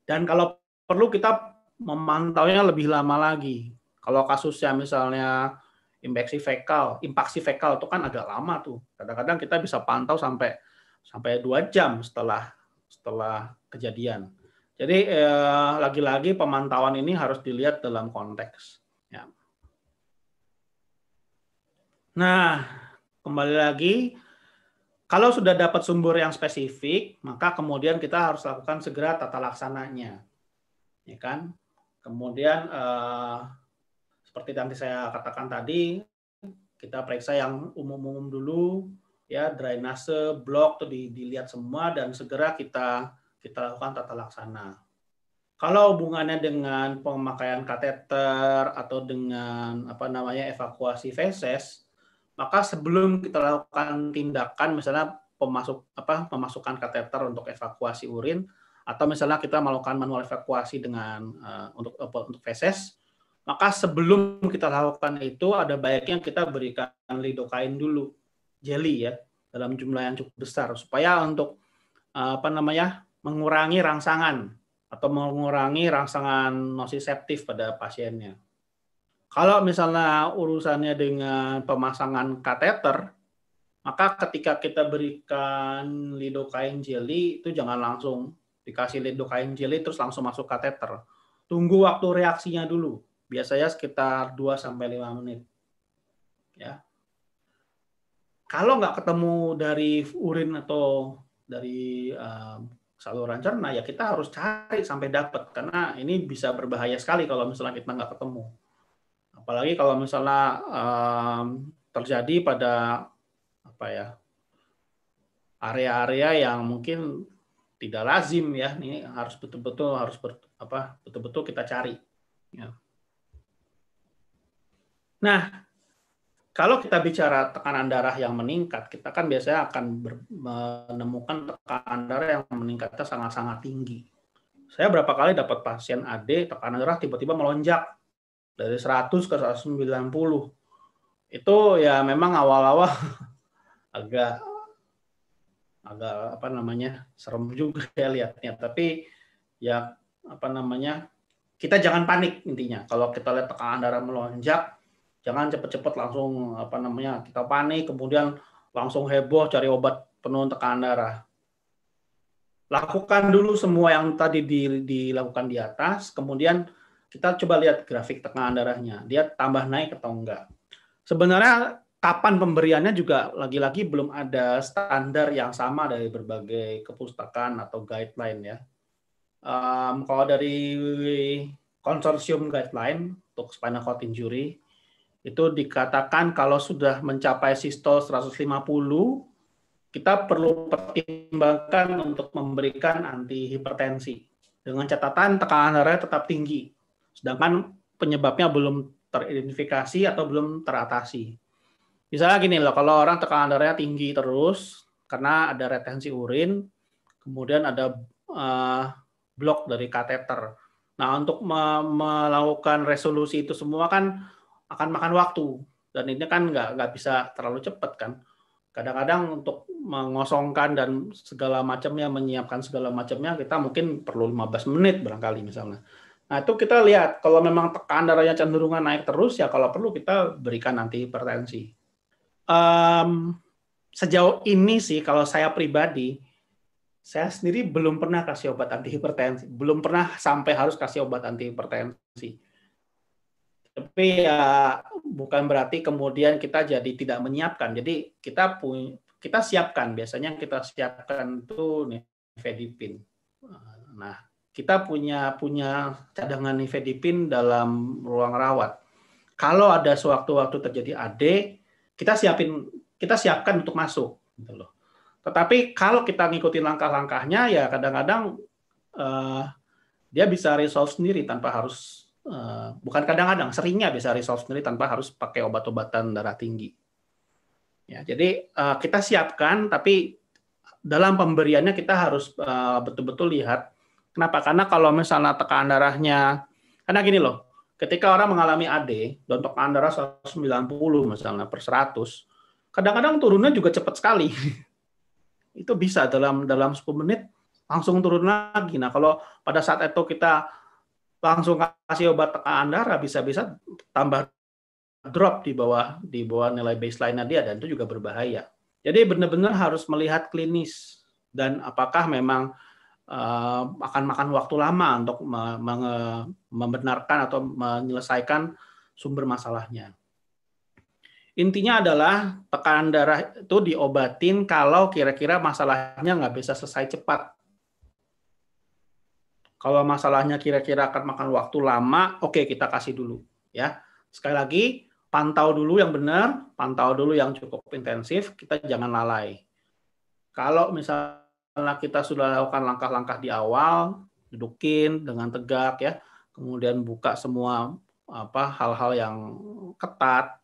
Dan kalau perlu kita memantaunya lebih lama lagi. Kalau kasusnya misalnya infeksi fekal, impaksi fekal itu kan agak lama tuh. Kadang-kadang kita bisa pantau sampai sampai dua jam setelah setelah kejadian. Jadi eh, lagi-lagi pemantauan ini harus dilihat dalam konteks. Ya. Nah, kembali lagi, kalau sudah dapat sumber yang spesifik, maka kemudian kita harus lakukan segera tata laksananya, ya kan? Kemudian eh, seperti nanti saya katakan tadi kita periksa yang umum-umum dulu ya drainase blok tuh dilihat semua dan segera kita kita lakukan tata laksana kalau hubungannya dengan pemakaian kateter atau dengan apa namanya evakuasi feses maka sebelum kita lakukan tindakan misalnya pemasuk apa pemasukan kateter untuk evakuasi urin atau misalnya kita melakukan manual evakuasi dengan uh, untuk uh, untuk feses maka sebelum kita lakukan itu, ada baiknya kita berikan lidokain dulu, jelly ya, dalam jumlah yang cukup besar, supaya untuk eh, apa namanya mengurangi rangsangan atau mengurangi rangsangan nosiseptif pada pasiennya. Kalau misalnya urusannya dengan pemasangan kateter, maka ketika kita berikan lidokain jelly itu jangan langsung dikasih lidokain jelly terus langsung masuk kateter. Tunggu waktu reaksinya dulu. Biasanya sekitar 2 sampai 5 menit. Ya. Kalau nggak ketemu dari urin atau dari uh, saluran cerna ya kita harus cari sampai dapat karena ini bisa berbahaya sekali kalau misalnya kita nggak ketemu apalagi kalau misalnya um, terjadi pada apa ya area-area yang mungkin tidak lazim ya ini harus betul-betul harus ber, apa betul-betul kita cari ya. Nah, kalau kita bicara tekanan darah yang meningkat, kita kan biasanya akan menemukan tekanan darah yang meningkatnya sangat-sangat tinggi. Saya berapa kali dapat pasien AD tekanan darah tiba-tiba melonjak dari 100 ke 190. Itu ya memang awal-awal *laughs* agak agak apa namanya serem juga *laughs* ya lihatnya tapi ya apa namanya kita jangan panik intinya kalau kita lihat tekanan darah melonjak Jangan cepat-cepat langsung apa namanya kita panik kemudian langsung heboh cari obat penurun tekanan darah. Lakukan dulu semua yang tadi dilakukan di atas, kemudian kita coba lihat grafik tekanan darahnya, dia tambah naik atau enggak. Sebenarnya kapan pemberiannya juga lagi-lagi belum ada standar yang sama dari berbagai kepustakaan atau guideline ya. Um, kalau dari konsorsium guideline untuk spinal cord injury, itu dikatakan kalau sudah mencapai sistol 150, kita perlu pertimbangkan untuk memberikan antihipertensi dengan catatan tekanan darah tetap tinggi, sedangkan penyebabnya belum teridentifikasi atau belum teratasi. Misalnya gini loh, kalau orang tekanan darahnya tinggi terus karena ada retensi urin, kemudian ada uh, blok dari kateter. Nah, untuk me melakukan resolusi itu semua kan akan makan waktu dan ini kan nggak nggak bisa terlalu cepat kan kadang-kadang untuk mengosongkan dan segala macamnya menyiapkan segala macamnya kita mungkin perlu 15 menit barangkali misalnya nah itu kita lihat kalau memang tekan darahnya cenderungan naik terus ya kalau perlu kita berikan nanti hipertensi um, sejauh ini sih kalau saya pribadi saya sendiri belum pernah kasih obat anti hipertensi belum pernah sampai harus kasih obat anti hipertensi tapi ya bukan berarti kemudian kita jadi tidak menyiapkan. Jadi kita pun kita siapkan biasanya kita siapkan tuh nifedipin. Nah, kita punya punya cadangan nifedipin dalam ruang rawat. Kalau ada sewaktu-waktu terjadi AD, kita siapin kita siapkan untuk masuk gitu loh. Tetapi kalau kita ngikutin langkah-langkahnya ya kadang-kadang uh, dia bisa resolve sendiri tanpa harus Eh, bukan kadang-kadang seringnya bisa resolve sendiri tanpa harus pakai obat-obatan darah tinggi. Ya, jadi uh, kita siapkan tapi dalam pemberiannya kita harus betul eh, betul-betul lihat kenapa karena kalau misalnya tekanan darahnya karena gini loh, ketika orang mengalami AD dan tekanan darah 190 misalnya per 100, kadang-kadang turunnya juga cepat sekali. *laughs* itu bisa dalam dalam 10 menit langsung turun lagi. Nah, kalau pada saat itu kita langsung kasih obat tekanan darah bisa-bisa tambah drop di bawah di bawah nilai baseline dia dan itu juga berbahaya. Jadi benar-benar harus melihat klinis dan apakah memang uh, akan makan waktu lama untuk membenarkan atau menyelesaikan sumber masalahnya. Intinya adalah tekanan darah itu diobatin kalau kira-kira masalahnya nggak bisa selesai cepat kalau masalahnya kira-kira akan makan waktu lama, oke okay, kita kasih dulu ya. Sekali lagi pantau dulu yang benar, pantau dulu yang cukup intensif, kita jangan lalai. Kalau misalnya kita sudah lakukan langkah-langkah di awal, dudukin dengan tegak ya, kemudian buka semua apa hal-hal yang ketat.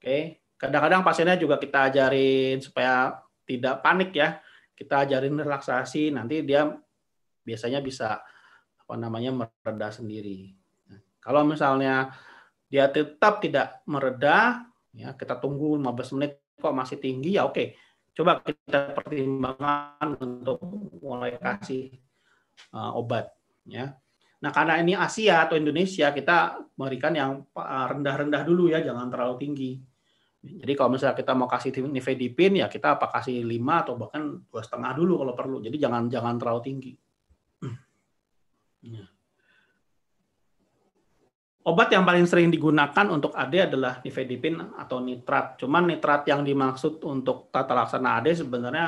Oke, okay. kadang-kadang pasiennya juga kita ajarin supaya tidak panik ya. Kita ajarin relaksasi, nanti dia biasanya bisa apa namanya mereda sendiri. kalau misalnya dia tetap tidak mereda, ya kita tunggu 15 menit kok masih tinggi ya oke. Coba kita pertimbangkan untuk mulai kasih uh, obat ya. Nah, karena ini Asia atau Indonesia, kita berikan yang eh, rendah-rendah dulu ya, jangan terlalu tinggi. Jadi kalau misalnya kita mau kasih nifedipin ya kita apa kasih 5 atau bahkan dua setengah dulu kalau perlu. Jadi jangan jangan terlalu tinggi. Iya. Obat yang paling sering digunakan untuk AD adalah nifedipin atau nitrat. Cuman nitrat yang dimaksud untuk tata laksana AD sebenarnya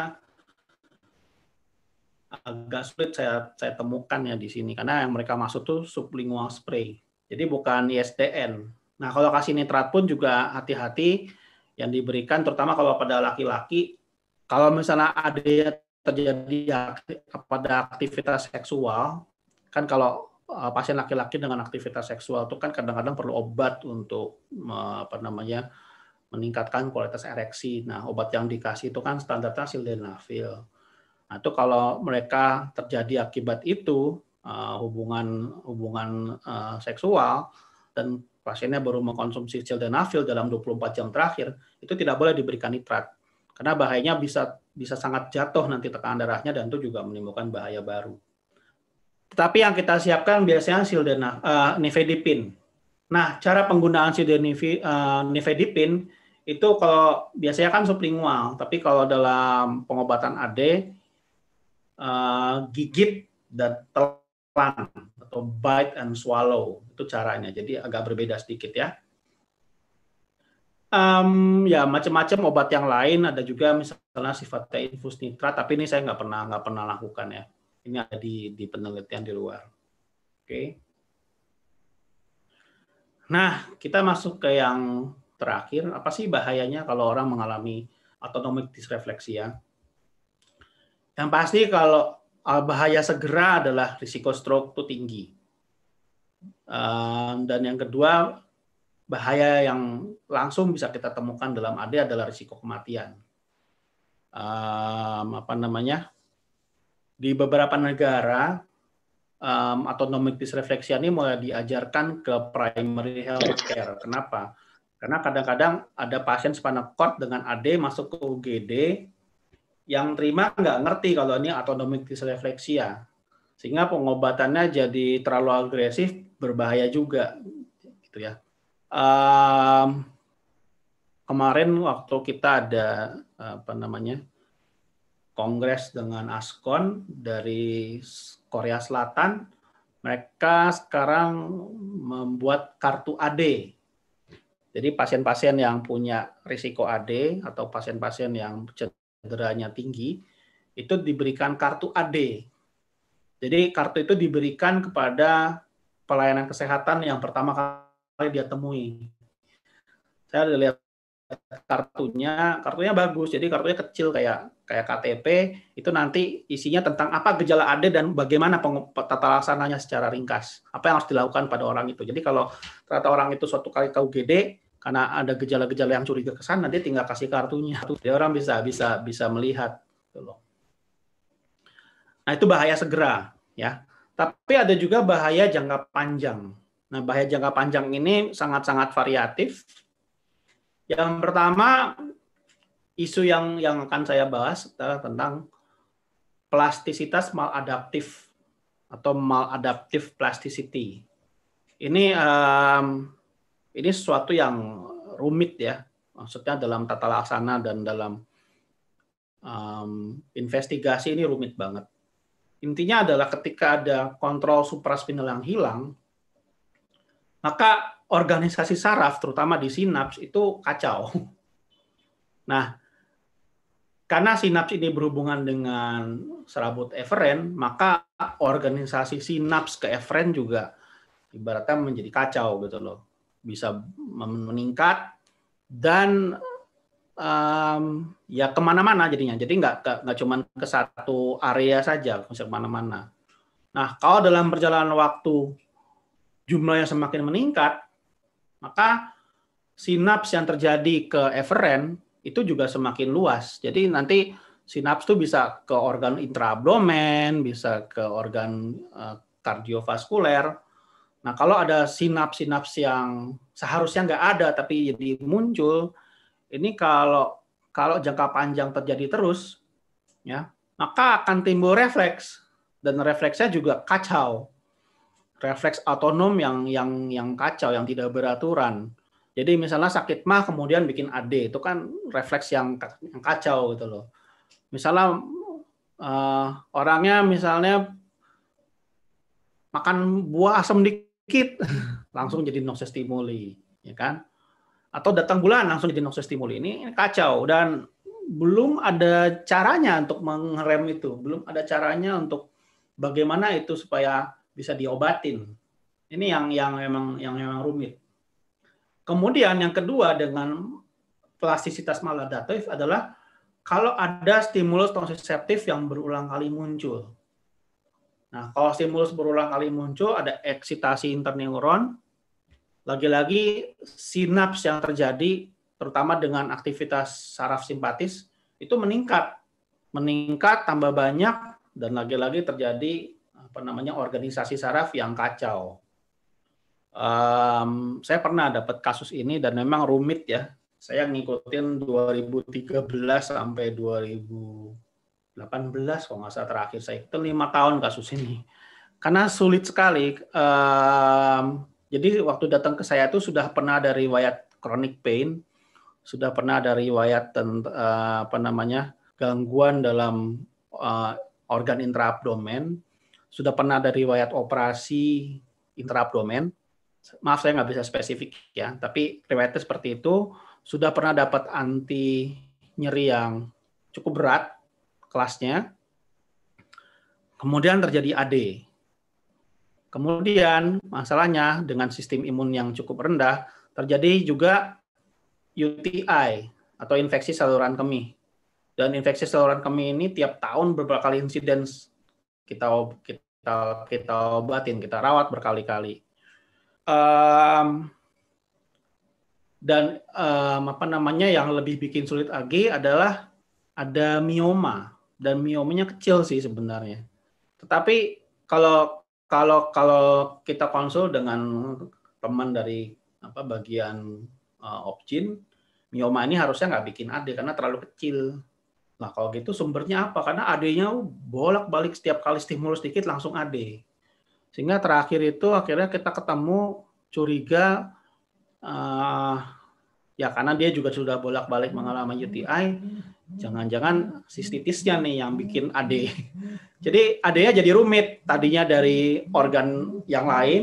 agak sulit saya saya temukan ya di sini karena yang mereka maksud tuh sublingual spray. Jadi bukan ISDN. Nah, kalau kasih nitrat pun juga hati-hati yang diberikan terutama kalau pada laki-laki kalau misalnya AD terjadi pada aktivitas seksual kan kalau eh, pasien laki-laki dengan aktivitas seksual itu kan kadang-kadang perlu obat untuk apa namanya meningkatkan kualitas ereksi. Nah, obat yang dikasih itu kan standarnya sildenafil. Nah, itu kalau mereka terjadi akibat itu eh, hubungan hubungan eh, seksual dan pasiennya baru mengkonsumsi sildenafil dalam 24 jam terakhir, itu tidak boleh diberikan nitrat. Karena bahayanya bisa bisa sangat jatuh nanti tekanan darahnya dan itu juga menimbulkan bahaya baru. Tetapi yang kita siapkan biasanya sildena, uh, eh, nifedipin. Nah, cara penggunaan sildenafil eh, itu kalau biasanya kan sublingual, tapi kalau dalam pengobatan AD uh, eh, gigit dan telan atau bite and swallow itu caranya. Jadi agak berbeda sedikit ya. Um, ya macam-macam obat yang lain ada juga misalnya sifatnya infus nitrat, tapi ini saya nggak pernah nggak pernah lakukan ya. Ini ada di, di penelitian di luar. Oke. Okay. Nah, kita masuk ke yang terakhir. Apa sih bahayanya kalau orang mengalami autonomic disrefleksia? Yang pasti kalau eh, bahaya segera adalah risiko stroke itu tinggi. Eh, dan yang kedua, bahaya yang langsung bisa kita temukan dalam AD adalah risiko kematian. Apa namanya? di beberapa negara um, autonomic disrefleksia ini mulai diajarkan ke primary health care. Kenapa? Karena kadang-kadang ada pasien sepanah cord dengan AD masuk ke UGD yang terima nggak ngerti kalau ini autonomic disrefleksia, Sehingga pengobatannya jadi terlalu agresif, berbahaya juga gitu ya. Um, kemarin waktu kita ada apa namanya? kongres dengan Askon dari Korea Selatan, mereka sekarang membuat kartu AD. Jadi pasien-pasien yang punya risiko AD atau pasien-pasien yang cederanya tinggi itu diberikan kartu AD. Jadi kartu itu diberikan kepada pelayanan kesehatan yang pertama kali dia temui. Saya lihat kartunya kartunya bagus jadi kartunya kecil kayak kayak KTP itu nanti isinya tentang apa gejala ada dan bagaimana tata laksananya secara ringkas apa yang harus dilakukan pada orang itu jadi kalau ternyata orang itu suatu kali ke UGD karena ada gejala-gejala yang curiga ke sana dia tinggal kasih kartunya jadi orang bisa bisa bisa melihat gitu loh nah itu bahaya segera ya tapi ada juga bahaya jangka panjang nah bahaya jangka panjang ini sangat-sangat variatif yang pertama isu yang yang akan saya bahas adalah tentang plastisitas maladaptif atau maladaptive plasticity. Ini um, ini sesuatu yang rumit ya, maksudnya dalam tata laksana dan dalam um, investigasi ini rumit banget. Intinya adalah ketika ada kontrol supraspinal yang hilang, maka organisasi saraf, terutama di sinaps, itu kacau. *laughs* Nah, karena sinaps ini berhubungan dengan serabut eferen, maka organisasi sinaps ke eferen juga ibaratnya menjadi kacau gitu loh. Bisa meningkat dan um, ya kemana-mana jadinya. Jadi nggak nggak cuma ke satu area saja, bisa kemana-mana. Nah, kalau dalam perjalanan waktu jumlahnya semakin meningkat, maka sinaps yang terjadi ke efferent itu juga semakin luas. Jadi nanti sinaps itu bisa ke organ intraabdomen, bisa ke organ eh, kardiovaskuler. Nah, kalau ada sinaps-sinaps yang seharusnya nggak ada tapi jadi muncul, ini kalau kalau jangka panjang terjadi terus, ya maka akan timbul refleks dan refleksnya juga kacau refleks otonom yang yang yang kacau yang tidak beraturan. Jadi misalnya sakit mah kemudian bikin AD itu kan refleks yang, yang kacau gitu loh. Misalnya uh, orangnya misalnya makan buah asam dikit *laughs* langsung jadi noxious stimuli, ya kan? Atau datang bulan langsung jadi noxious stimuli. Ini, ini kacau dan belum ada caranya untuk mengerem itu, belum ada caranya untuk bagaimana itu supaya bisa diobatin. Ini yang yang memang yang memang rumit. Kemudian yang kedua dengan plastisitas maladaptif adalah kalau ada stimulus nonsiseptif yang berulang kali muncul. Nah, kalau stimulus berulang kali muncul ada eksitasi interneuron, lagi-lagi sinaps yang terjadi terutama dengan aktivitas saraf simpatis itu meningkat, meningkat tambah banyak dan lagi-lagi terjadi apa namanya organisasi saraf yang kacau. Um, saya pernah dapat kasus ini dan memang rumit ya. Saya ngikutin 2013 sampai 2018 kalau nggak salah terakhir saya itu lima tahun kasus ini karena sulit sekali. Um, jadi waktu datang ke saya itu sudah pernah ada riwayat chronic pain, sudah pernah ada riwayat tentang uh, apa namanya gangguan dalam uh, organ intraabdomen, sudah pernah ada riwayat operasi intraabdomen. Maaf saya nggak bisa spesifik ya, tapi riwayatnya seperti itu sudah pernah dapat anti nyeri yang cukup berat kelasnya. Kemudian terjadi AD. Kemudian masalahnya dengan sistem imun yang cukup rendah terjadi juga UTI atau infeksi saluran kemih. Dan infeksi saluran kemih ini tiap tahun beberapa kali insiden kita kita kita obatin, kita rawat berkali-kali. Um, dan um, apa namanya yang lebih bikin sulit lagi adalah ada mioma dan miomanya kecil sih sebenarnya. Tetapi kalau kalau kalau kita konsul dengan teman dari apa bagian uh, opjin, mioma ini harusnya nggak bikin AD karena terlalu kecil Nah, kalau gitu sumbernya apa? Karena AD-nya bolak-balik setiap kali stimulus dikit langsung AD. Sehingga terakhir itu akhirnya kita ketemu curiga uh, ya karena dia juga sudah bolak-balik mengalami UTI, jangan-jangan sistitisnya nih yang bikin AD. Jadi AD-nya jadi rumit. Tadinya dari organ yang lain,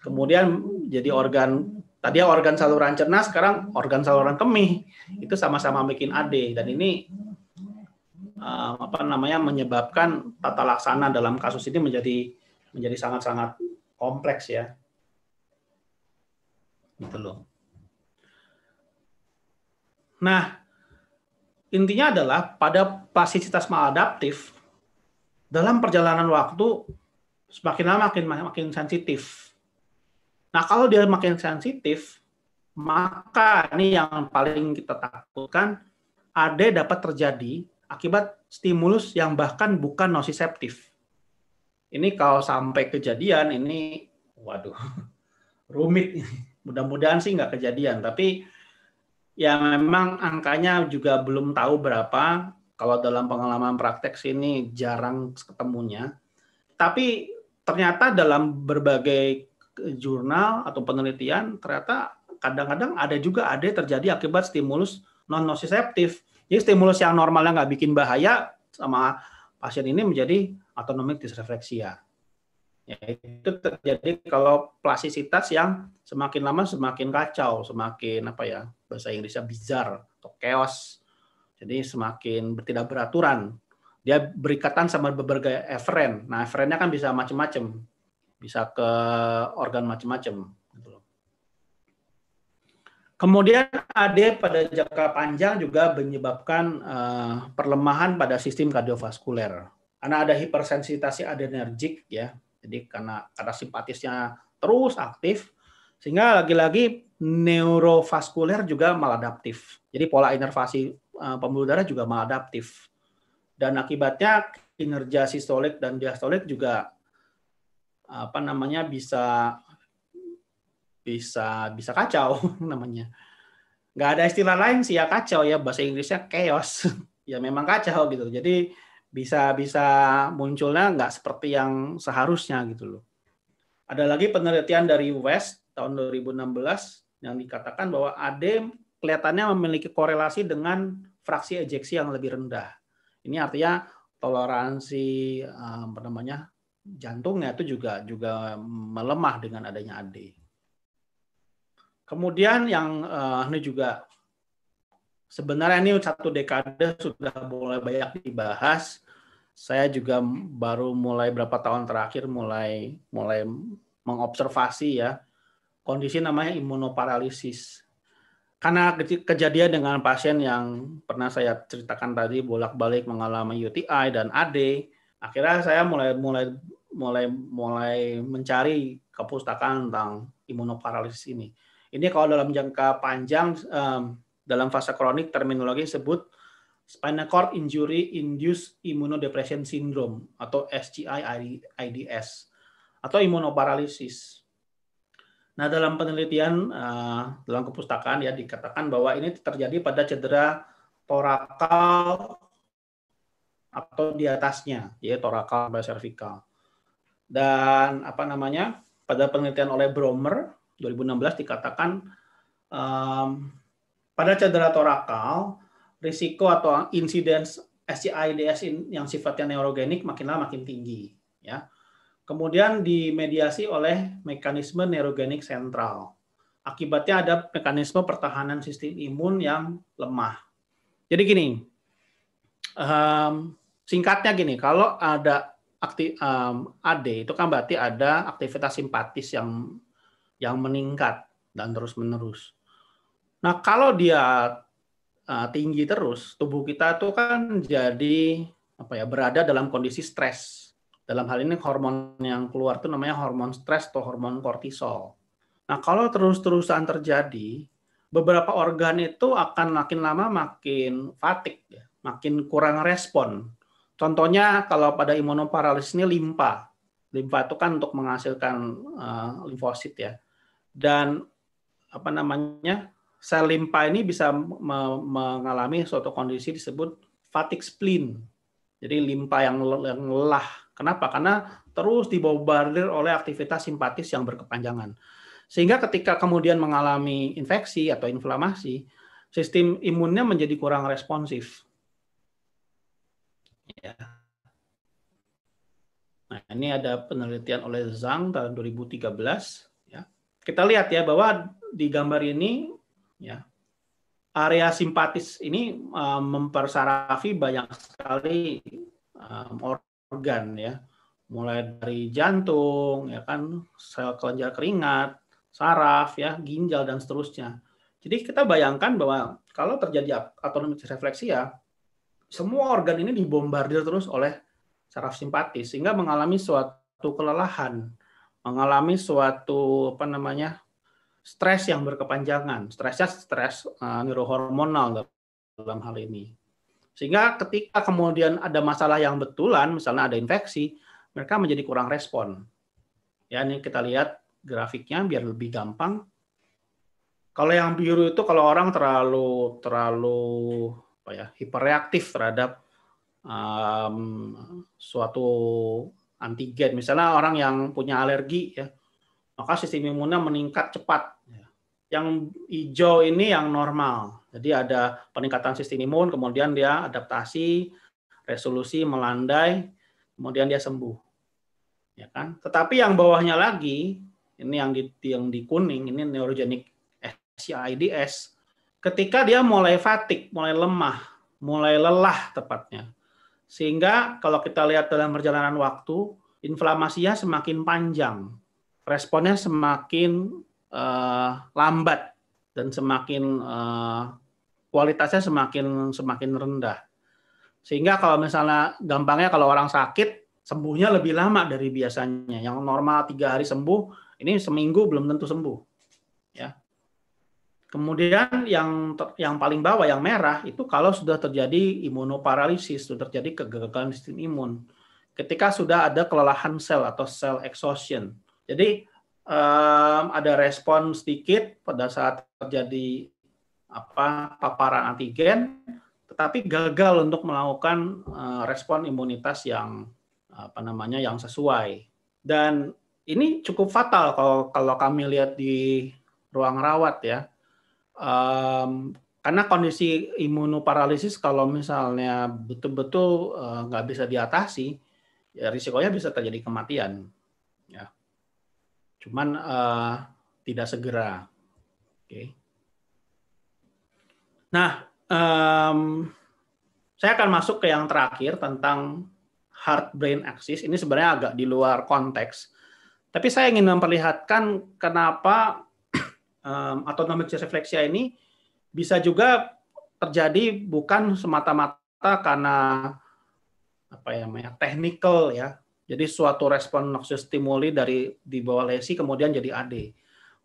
kemudian jadi organ tadi organ saluran cerna sekarang organ saluran kemih itu sama-sama bikin AD dan ini uh, apa namanya menyebabkan tata laksana dalam kasus ini menjadi menjadi sangat-sangat kompleks ya. Gitu loh. Nah, intinya adalah pada plastisitas maladaptif dalam perjalanan waktu semakin lama makin makin sensitif. Nah, kalau dia makin sensitif, maka ini yang paling kita takutkan ada dapat terjadi akibat stimulus yang bahkan bukan nosiseptif. Ini kalau sampai kejadian ini, waduh, *laughs* rumit. Mudah-mudahan sih nggak kejadian, tapi ya memang angkanya juga belum tahu berapa. Kalau dalam pengalaman praktek sini jarang ketemunya. Tapi ternyata dalam berbagai jurnal atau penelitian ternyata kadang-kadang ada juga ada terjadi akibat stimulus non nosiseptif jadi stimulus yang normalnya nggak bikin bahaya sama pasien ini menjadi autonomic disrefleksia. Ya, itu terjadi kalau plastisitas yang semakin lama semakin kacau, semakin apa ya bahasa Inggrisnya bizar atau chaos. Jadi semakin tidak beraturan. Dia berikatan sama berbagai efferent. Nah, efferentnya kan bisa macam-macam, bisa ke organ macam-macam. Kemudian AD pada jangka panjang juga menyebabkan uh, perlemahan pada sistem kardiovaskuler. Karena ada hipersensitasi adrenergik, ya. Jadi karena karena simpatisnya terus aktif sehingga lagi-lagi neurovaskuler juga maladaptif. Jadi pola inervasi uh, pembuluh darah juga maladaptif. Dan akibatnya kinerja sistolik dan diastolik juga apa namanya bisa bisa bisa kacau *laughs* namanya. Nggak ada istilah lain sih ya kacau ya bahasa Inggrisnya chaos. *laughs* ya memang kacau gitu. Jadi bisa bisa munculnya nggak seperti yang seharusnya gitu loh. Ada lagi penelitian dari West tahun 2016 yang dikatakan bahwa AD kelihatannya memiliki korelasi dengan fraksi ejeksi yang lebih rendah. Ini artinya toleransi eh, apa namanya jantungnya itu juga juga melemah dengan adanya AD. Kemudian yang uh, ini juga sebenarnya ini satu dekade sudah mulai banyak dibahas. Saya juga baru mulai berapa tahun terakhir mulai mulai mengobservasi ya kondisi namanya imunoparalisis. Karena kejadian dengan pasien yang pernah saya ceritakan tadi bolak-balik mengalami UTI dan AD, akhirnya saya mulai mulai mulai mulai mencari kepustakaan tentang imunoparalisis ini ini kalau dalam jangka panjang um, dalam fase kronik terminologi sebut spinal cord injury induced immunodepression syndrome atau SCI IDS atau imunoparalisis. Nah, dalam penelitian uh, dalam kepustakaan ya dikatakan bahwa ini terjadi pada cedera torakal atau di atasnya, ya torakal sampai cervical. Dan apa namanya? Pada penelitian oleh Bromer 2016 dikatakan um, pada cedera torakal risiko atau insidens SCIDS yang sifatnya neurogenik makin lama makin tinggi ya. Kemudian dimediasi oleh mekanisme neurogenik sentral. Akibatnya ada mekanisme pertahanan sistem imun yang lemah. Jadi gini, um, singkatnya gini, kalau ada aktif um, AD itu kan berarti ada aktivitas simpatis yang yang meningkat dan terus-menerus. Nah, kalau dia uh, tinggi terus, tubuh kita itu kan jadi apa ya berada dalam kondisi stres. Dalam hal ini hormon yang keluar itu namanya hormon stres atau hormon kortisol. Nah, kalau terus-terusan terjadi, beberapa organ itu akan makin lama makin fatik, ya, makin kurang respon. Contohnya kalau pada imunoparalisis ini limpa, limpa itu kan untuk menghasilkan uh, limfosit ya dan apa namanya sel limpa ini bisa me mengalami suatu kondisi disebut fatigue spleen. Jadi limpa yang, lelah. Kenapa? Karena terus dibombardir oleh aktivitas simpatis yang berkepanjangan. Sehingga ketika kemudian mengalami infeksi atau inflamasi, sistem imunnya menjadi kurang responsif. Ya. Nah, ini ada penelitian oleh Zhang tahun 2013 kita lihat ya bahwa di gambar ini ya area simpatis ini eh, mempersarafi banyak sekali eh, organ ya mulai dari jantung ya kan sel kelenjar keringat saraf ya ginjal dan seterusnya jadi kita bayangkan bahwa kalau terjadi autonomic ya, semua organ ini dibombardir terus oleh saraf simpatis sehingga mengalami suatu kelelahan mengalami suatu apa namanya stres yang berkepanjangan. Stresnya stres uh, neurohormonal dalam hal ini. Sehingga ketika kemudian ada masalah yang betulan, misalnya ada infeksi, mereka menjadi kurang respon. Ya, ini kita lihat grafiknya biar lebih gampang. Kalau yang biru itu kalau orang terlalu terlalu apa ya, hiperreaktif terhadap um, suatu antigen. Misalnya orang yang punya alergi ya, maka sistem imunnya meningkat cepat. Ya. Yang hijau ini yang normal. Jadi ada peningkatan sistem imun, kemudian dia adaptasi, resolusi melandai, kemudian dia sembuh. Ya kan? Tetapi yang bawahnya lagi, ini yang di yang di kuning, ini neurogenic SCIDS. Ketika dia mulai fatik, mulai lemah, mulai lelah tepatnya. Sehingga kalau kita lihat dalam perjalanan waktu, inflamasinya semakin panjang, responnya semakin uh, lambat dan semakin uh, kualitasnya semakin semakin rendah. Sehingga kalau misalnya gampangnya kalau orang sakit sembuhnya lebih lama dari biasanya. Yang normal tiga hari sembuh, ini seminggu belum tentu sembuh. Ya, Kemudian yang yang paling bawah yang merah itu kalau sudah terjadi imunoparalisis, sudah terjadi kegagalan sistem imun. Ketika sudah ada kelelahan sel atau sel exhaustion. Jadi um, ada respon sedikit pada saat terjadi apa paparan antigen tetapi gagal untuk melakukan uh, respon imunitas yang apa namanya yang sesuai. Dan ini cukup fatal kalau kalau kami lihat di ruang rawat ya um, karena kondisi imunoparalisis kalau misalnya betul-betul eh, nggak uh, bisa diatasi, ya risikonya bisa terjadi kematian. Ya. Cuman uh, tidak segera. Oke. Okay. Nah, um, saya akan masuk ke yang terakhir tentang heart brain axis. Ini sebenarnya agak di luar konteks, tapi saya ingin memperlihatkan kenapa um, autonomic dysreflexia ini bisa juga terjadi bukan semata-mata karena apa ya namanya technical ya. Jadi suatu respon stimuli dari di bawah lesi kemudian jadi AD.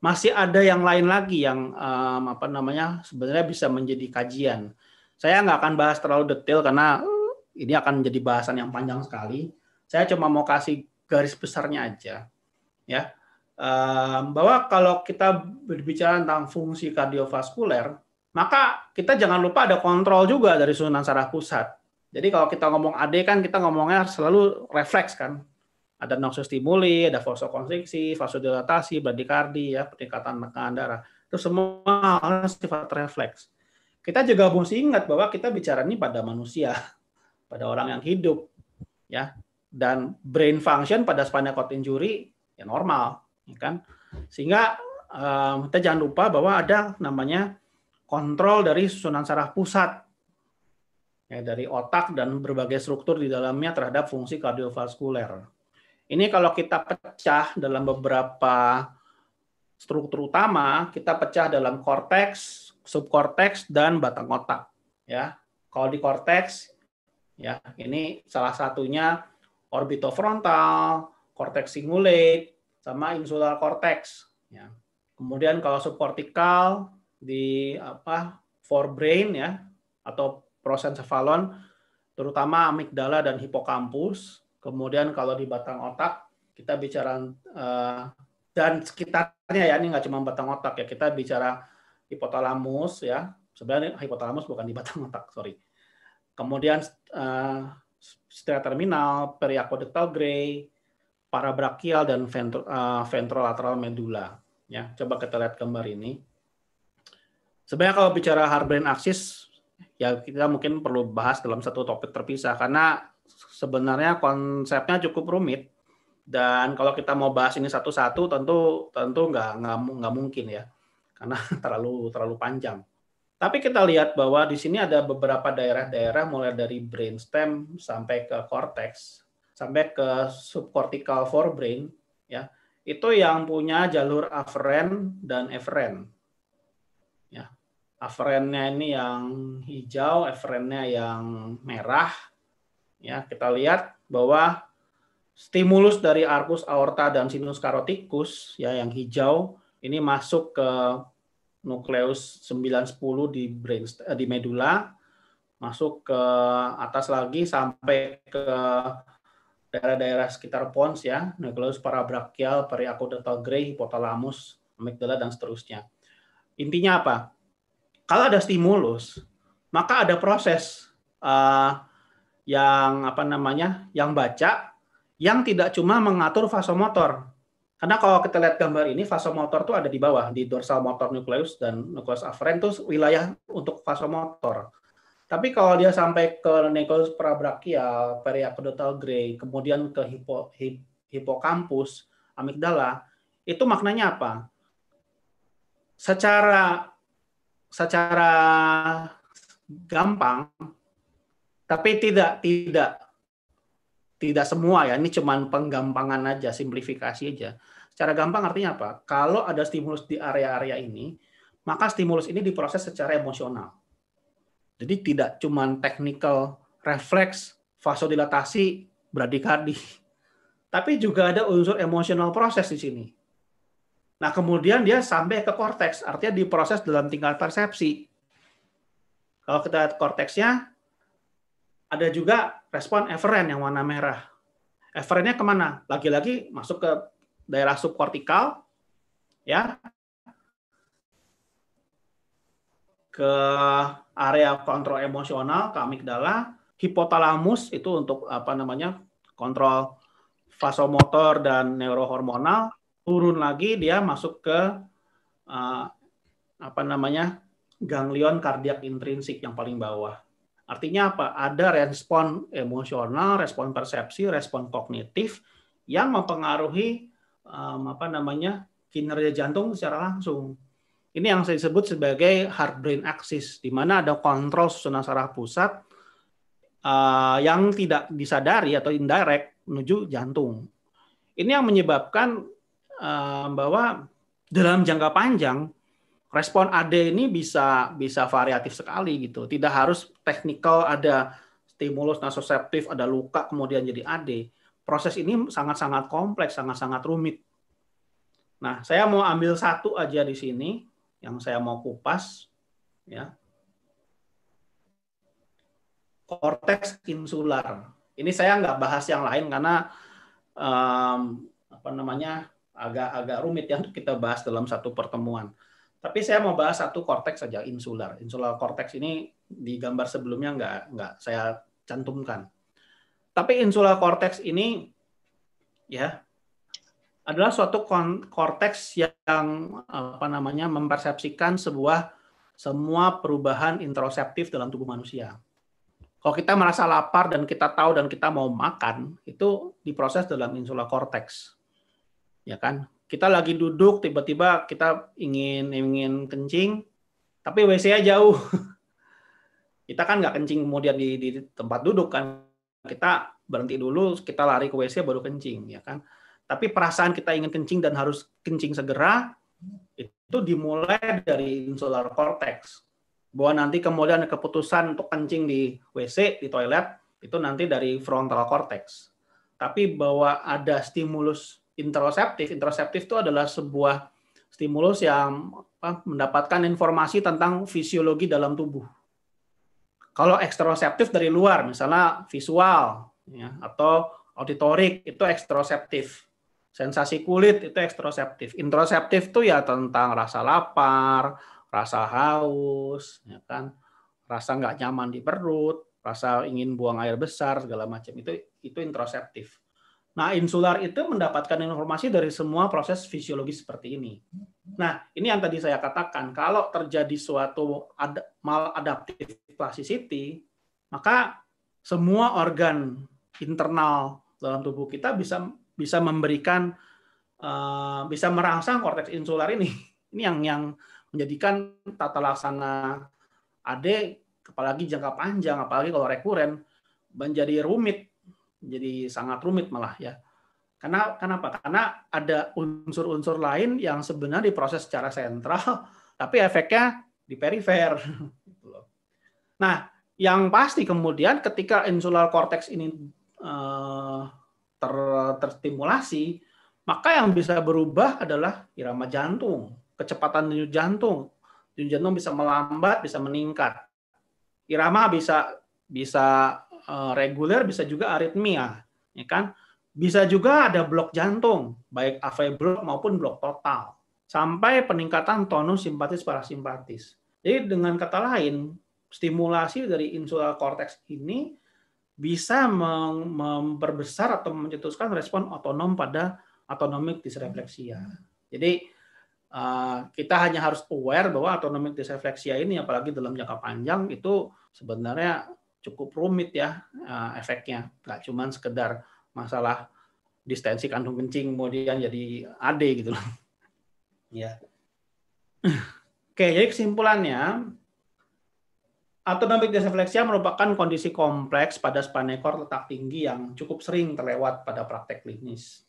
Masih ada yang lain lagi yang um, apa namanya sebenarnya bisa menjadi kajian. Saya nggak akan bahas terlalu detail karena eh, ini akan menjadi bahasan yang panjang sekali. Saya cuma mau kasih garis besarnya aja. Ya, bahwa kalau kita berbicara tentang fungsi kardiovaskuler, maka kita jangan lupa ada kontrol juga dari susunan saraf pusat. Jadi kalau kita ngomong AD kan kita ngomongnya selalu refleks kan. Ada stimuli ada vasokonstriksi, vasodilatasi, bradikardi ya, peningkatan tekanan darah. Itu semua sifat refleks. Kita juga mesti ingat bahwa kita bicara ini pada manusia, *laughs* pada orang yang hidup ya. Dan brain function pada spinal cord injury ya normal ya kan? Sehingga um, kita jangan lupa bahwa ada namanya kontrol dari susunan saraf pusat ya, dari otak dan berbagai struktur di dalamnya terhadap fungsi kardiovaskuler. Ini kalau kita pecah dalam beberapa struktur utama, kita pecah dalam korteks, subkorteks dan batang otak. Ya, kalau di korteks, ya ini salah satunya orbitofrontal, korteks singulate, sama insular cortex. Ya. Kemudian kalau subkortikal di apa forebrain ya atau prosencephalon terutama amigdala dan hipokampus. Kemudian kalau di batang otak kita bicara eh, dan sekitarnya ya ini nggak cuma batang otak ya kita bicara hipotalamus ya sebenarnya hipotalamus bukan di batang otak sorry. Kemudian uh, terminal, periakodetal gray, parabrakial dan eh, ventrolateral medula. Ya, coba kita lihat gambar ini. Sebenarnya kalau bicara hard brain axis, ya kita mungkin perlu bahas dalam satu topik terpisah karena sebenarnya konsepnya cukup rumit dan kalau kita mau bahas ini satu-satu tentu tentu nggak nggak mungkin ya karena *laughs* terlalu terlalu panjang. Tapi kita lihat bahwa di sini ada beberapa daerah-daerah mulai dari brainstem sampai ke cortex sampai ke subcortical forebrain ya itu yang punya jalur afferent dan efferent ya afferentnya ini yang hijau efferentnya yang merah ya kita lihat bahwa stimulus dari arcus aorta dan sinus karotikus ya yang hijau ini masuk ke nukleus 910 di brain eh, di medula masuk ke atas lagi sampai ke daerah-daerah sekitar pons ya, nukleus parabrachial, periaqueductal gray, hipotalamus, amygdala dan seterusnya. Intinya apa? Kalau ada stimulus, maka ada proses uh, yang apa namanya, yang baca yang tidak cuma mengatur vasomotor. Karena kalau kita lihat gambar ini, vasomotor itu ada di bawah, di dorsal motor nukleus dan nukleus afferent itu wilayah untuk vasomotor. Tapi kalau dia sampai ke nekos prabrachial, ya, periakodotal gray, kemudian ke hipo, hip, hipokampus, amigdala, itu maknanya apa? Secara secara gampang, tapi tidak tidak tidak semua ya. Ini cuman penggampangan aja, simplifikasi aja. Secara gampang artinya apa? Kalau ada stimulus di area-area ini, maka stimulus ini diproses secara emosional jadi tidak cuma technical refleks, vasodilatasi, bradikardi, tapi juga ada unsur emosional proses di sini. Nah, kemudian dia sampai ke korteks, artinya diproses dalam tingkat persepsi. Kalau kita lihat korteksnya, ada juga respon efferent yang warna merah. Efferentnya kemana? Lagi-lagi masuk ke daerah subkortikal, ya, ke area kontrol emosional ke amigdala, hipotalamus itu untuk apa namanya kontrol vasomotor dan neurohormonal, turun lagi dia masuk ke uh, apa namanya ganglion kardiak intrinsik yang paling bawah. Artinya apa? Ada respon emosional, respon persepsi, respon kognitif yang mempengaruhi um, apa namanya kinerja jantung secara langsung. Ini yang saya sebut sebagai hard brain axis, di mana ada kontrol susunan saraf pusat uh, yang tidak disadari atau indirect menuju jantung. Ini yang menyebabkan uh, bahwa dalam jangka panjang respon AD ini bisa bisa variatif sekali gitu. Tidak harus teknikal ada stimulus nasoseptif, ada luka kemudian jadi AD. Proses ini sangat-sangat kompleks, sangat-sangat rumit. Nah, saya mau ambil satu aja di sini yang saya mau kupas ya korteks insular. Ini saya nggak bahas yang lain karena um, apa namanya agak-agak rumit ya untuk kita bahas dalam satu pertemuan. Tapi saya mau bahas satu korteks saja insular. Insular korteks ini di gambar sebelumnya nggak nggak saya cantumkan. Tapi insular korteks ini ya adalah suatu korteks yang apa namanya mempersepsikan sebuah semua perubahan introseptif dalam tubuh manusia. Kalau kita merasa lapar dan kita tahu dan kita mau makan, itu diproses dalam insula korteks, Ya kan? Kita lagi duduk tiba-tiba kita ingin ingin kencing, tapi WC-nya jauh. *laughs* kita kan nggak kencing kemudian di, di tempat duduk kan. Kita berhenti dulu, kita lari ke WC baru kencing, ya kan? Tapi perasaan kita ingin kencing dan harus kencing segera itu dimulai dari insular cortex. Bahwa nanti kemudian keputusan untuk kencing di WC, di toilet, itu nanti dari frontal cortex. Tapi bahwa ada stimulus introseptif, introseptif itu adalah sebuah stimulus yang mendapatkan informasi tentang fisiologi dalam tubuh. Kalau ekstroseptif dari luar, misalnya visual ya, atau auditorik itu ekstroseptif. Sensasi kulit itu ekstroseptif. Introseptif itu ya tentang rasa lapar, rasa haus, ya kan? Rasa nggak nyaman di perut, rasa ingin buang air besar segala macam itu itu introseptif. Nah, insular itu mendapatkan informasi dari semua proses fisiologis seperti ini. Nah, ini yang tadi saya katakan, kalau terjadi suatu ad maladaptif plasticity, maka semua organ internal dalam tubuh kita bisa bisa memberikan uh, bisa merangsang korteks insular ini. *laughs* Ini yang yang menjadikan tata laksana AD apalagi jangka panjang, apalagi kalau rekuren menjadi rumit, jadi sangat rumit malah ya. Karena kenapa? Karena ada unsur-unsur lain yang sebenarnya diproses secara sentral, *laughs* tapi efeknya di perifer. *laughs* Gitu nah, yang pasti kemudian ketika insular cortex ini uh, ter, terstimulasi, maka yang bisa berubah adalah irama jantung, kecepatan denyut jantung. Denyut jantung bisa melambat, bisa meningkat. Irama bisa bisa uh, reguler, bisa juga aritmia, ya kan? Bisa juga ada blok jantung, baik AV blok maupun blok total, sampai peningkatan tonus simpatis parasimpatis. Jadi dengan kata lain, stimulasi dari insula korteks ini bisa memperbesar atau mencetuskan respon otonom pada autonomic disrefleksia. Jadi eh, kita hanya harus aware bahwa autonomic disrefleksia ini apalagi dalam jangka panjang itu sebenarnya cukup rumit ya eh, efeknya. Gak cuma sekedar masalah distensi kandung kencing kemudian jadi AD gitu loh. Ya. Oke, jadi kesimpulannya Autonomic dysrefleksia merupakan kondisi kompleks pada span ekor letak tinggi yang cukup sering terlewat pada praktek klinis.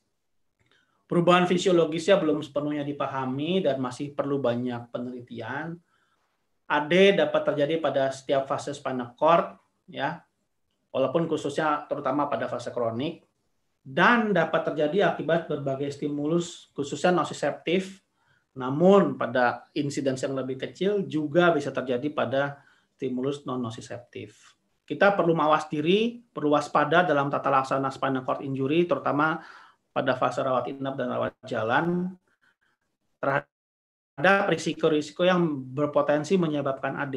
Perubahan fisiologisnya belum sepenuhnya dipahami dan masih perlu banyak penelitian. AD dapat terjadi pada setiap fase spinal cord, ya, walaupun khususnya terutama pada fase kronik, dan dapat terjadi akibat berbagai stimulus khususnya nosiseptif. Namun pada insiden yang lebih kecil juga bisa terjadi pada stimulus non nosiseptif. Kita perlu mawas diri, perlu waspada dalam tata laksana spinal cord injury, terutama pada fase rawat inap dan rawat jalan terhadap risiko-risiko yang berpotensi menyebabkan AD.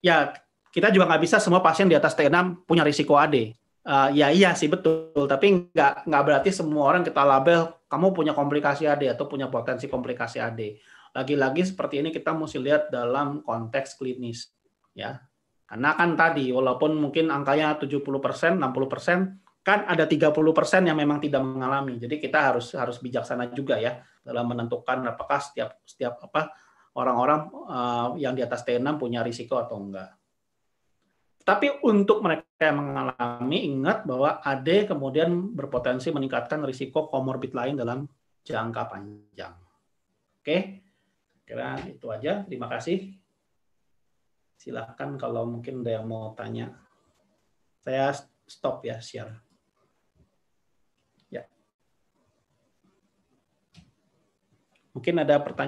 Ya, kita juga nggak bisa semua pasien di atas T6 punya risiko AD. Uh, eh, ya iya sih betul, tapi nggak nggak berarti semua orang kita label kamu punya komplikasi AD atau punya potensi komplikasi AD. Lagi-lagi seperti ini kita mesti lihat dalam konteks klinis ya. Karena kan tadi walaupun mungkin angkanya 70%, 60%, kan ada 30% yang memang tidak mengalami. Jadi kita harus harus bijaksana juga ya dalam menentukan apakah setiap setiap apa orang-orang eh, yang di atas T6 punya risiko atau enggak. Tapi untuk mereka yang mengalami ingat bahwa AD kemudian berpotensi meningkatkan risiko komorbid lain dalam jangka panjang. Oke. Kira itu aja. Terima kasih silahkan kalau mungkin ada yang mau tanya. Saya stop ya share. Ya. Mungkin ada pertanyaan.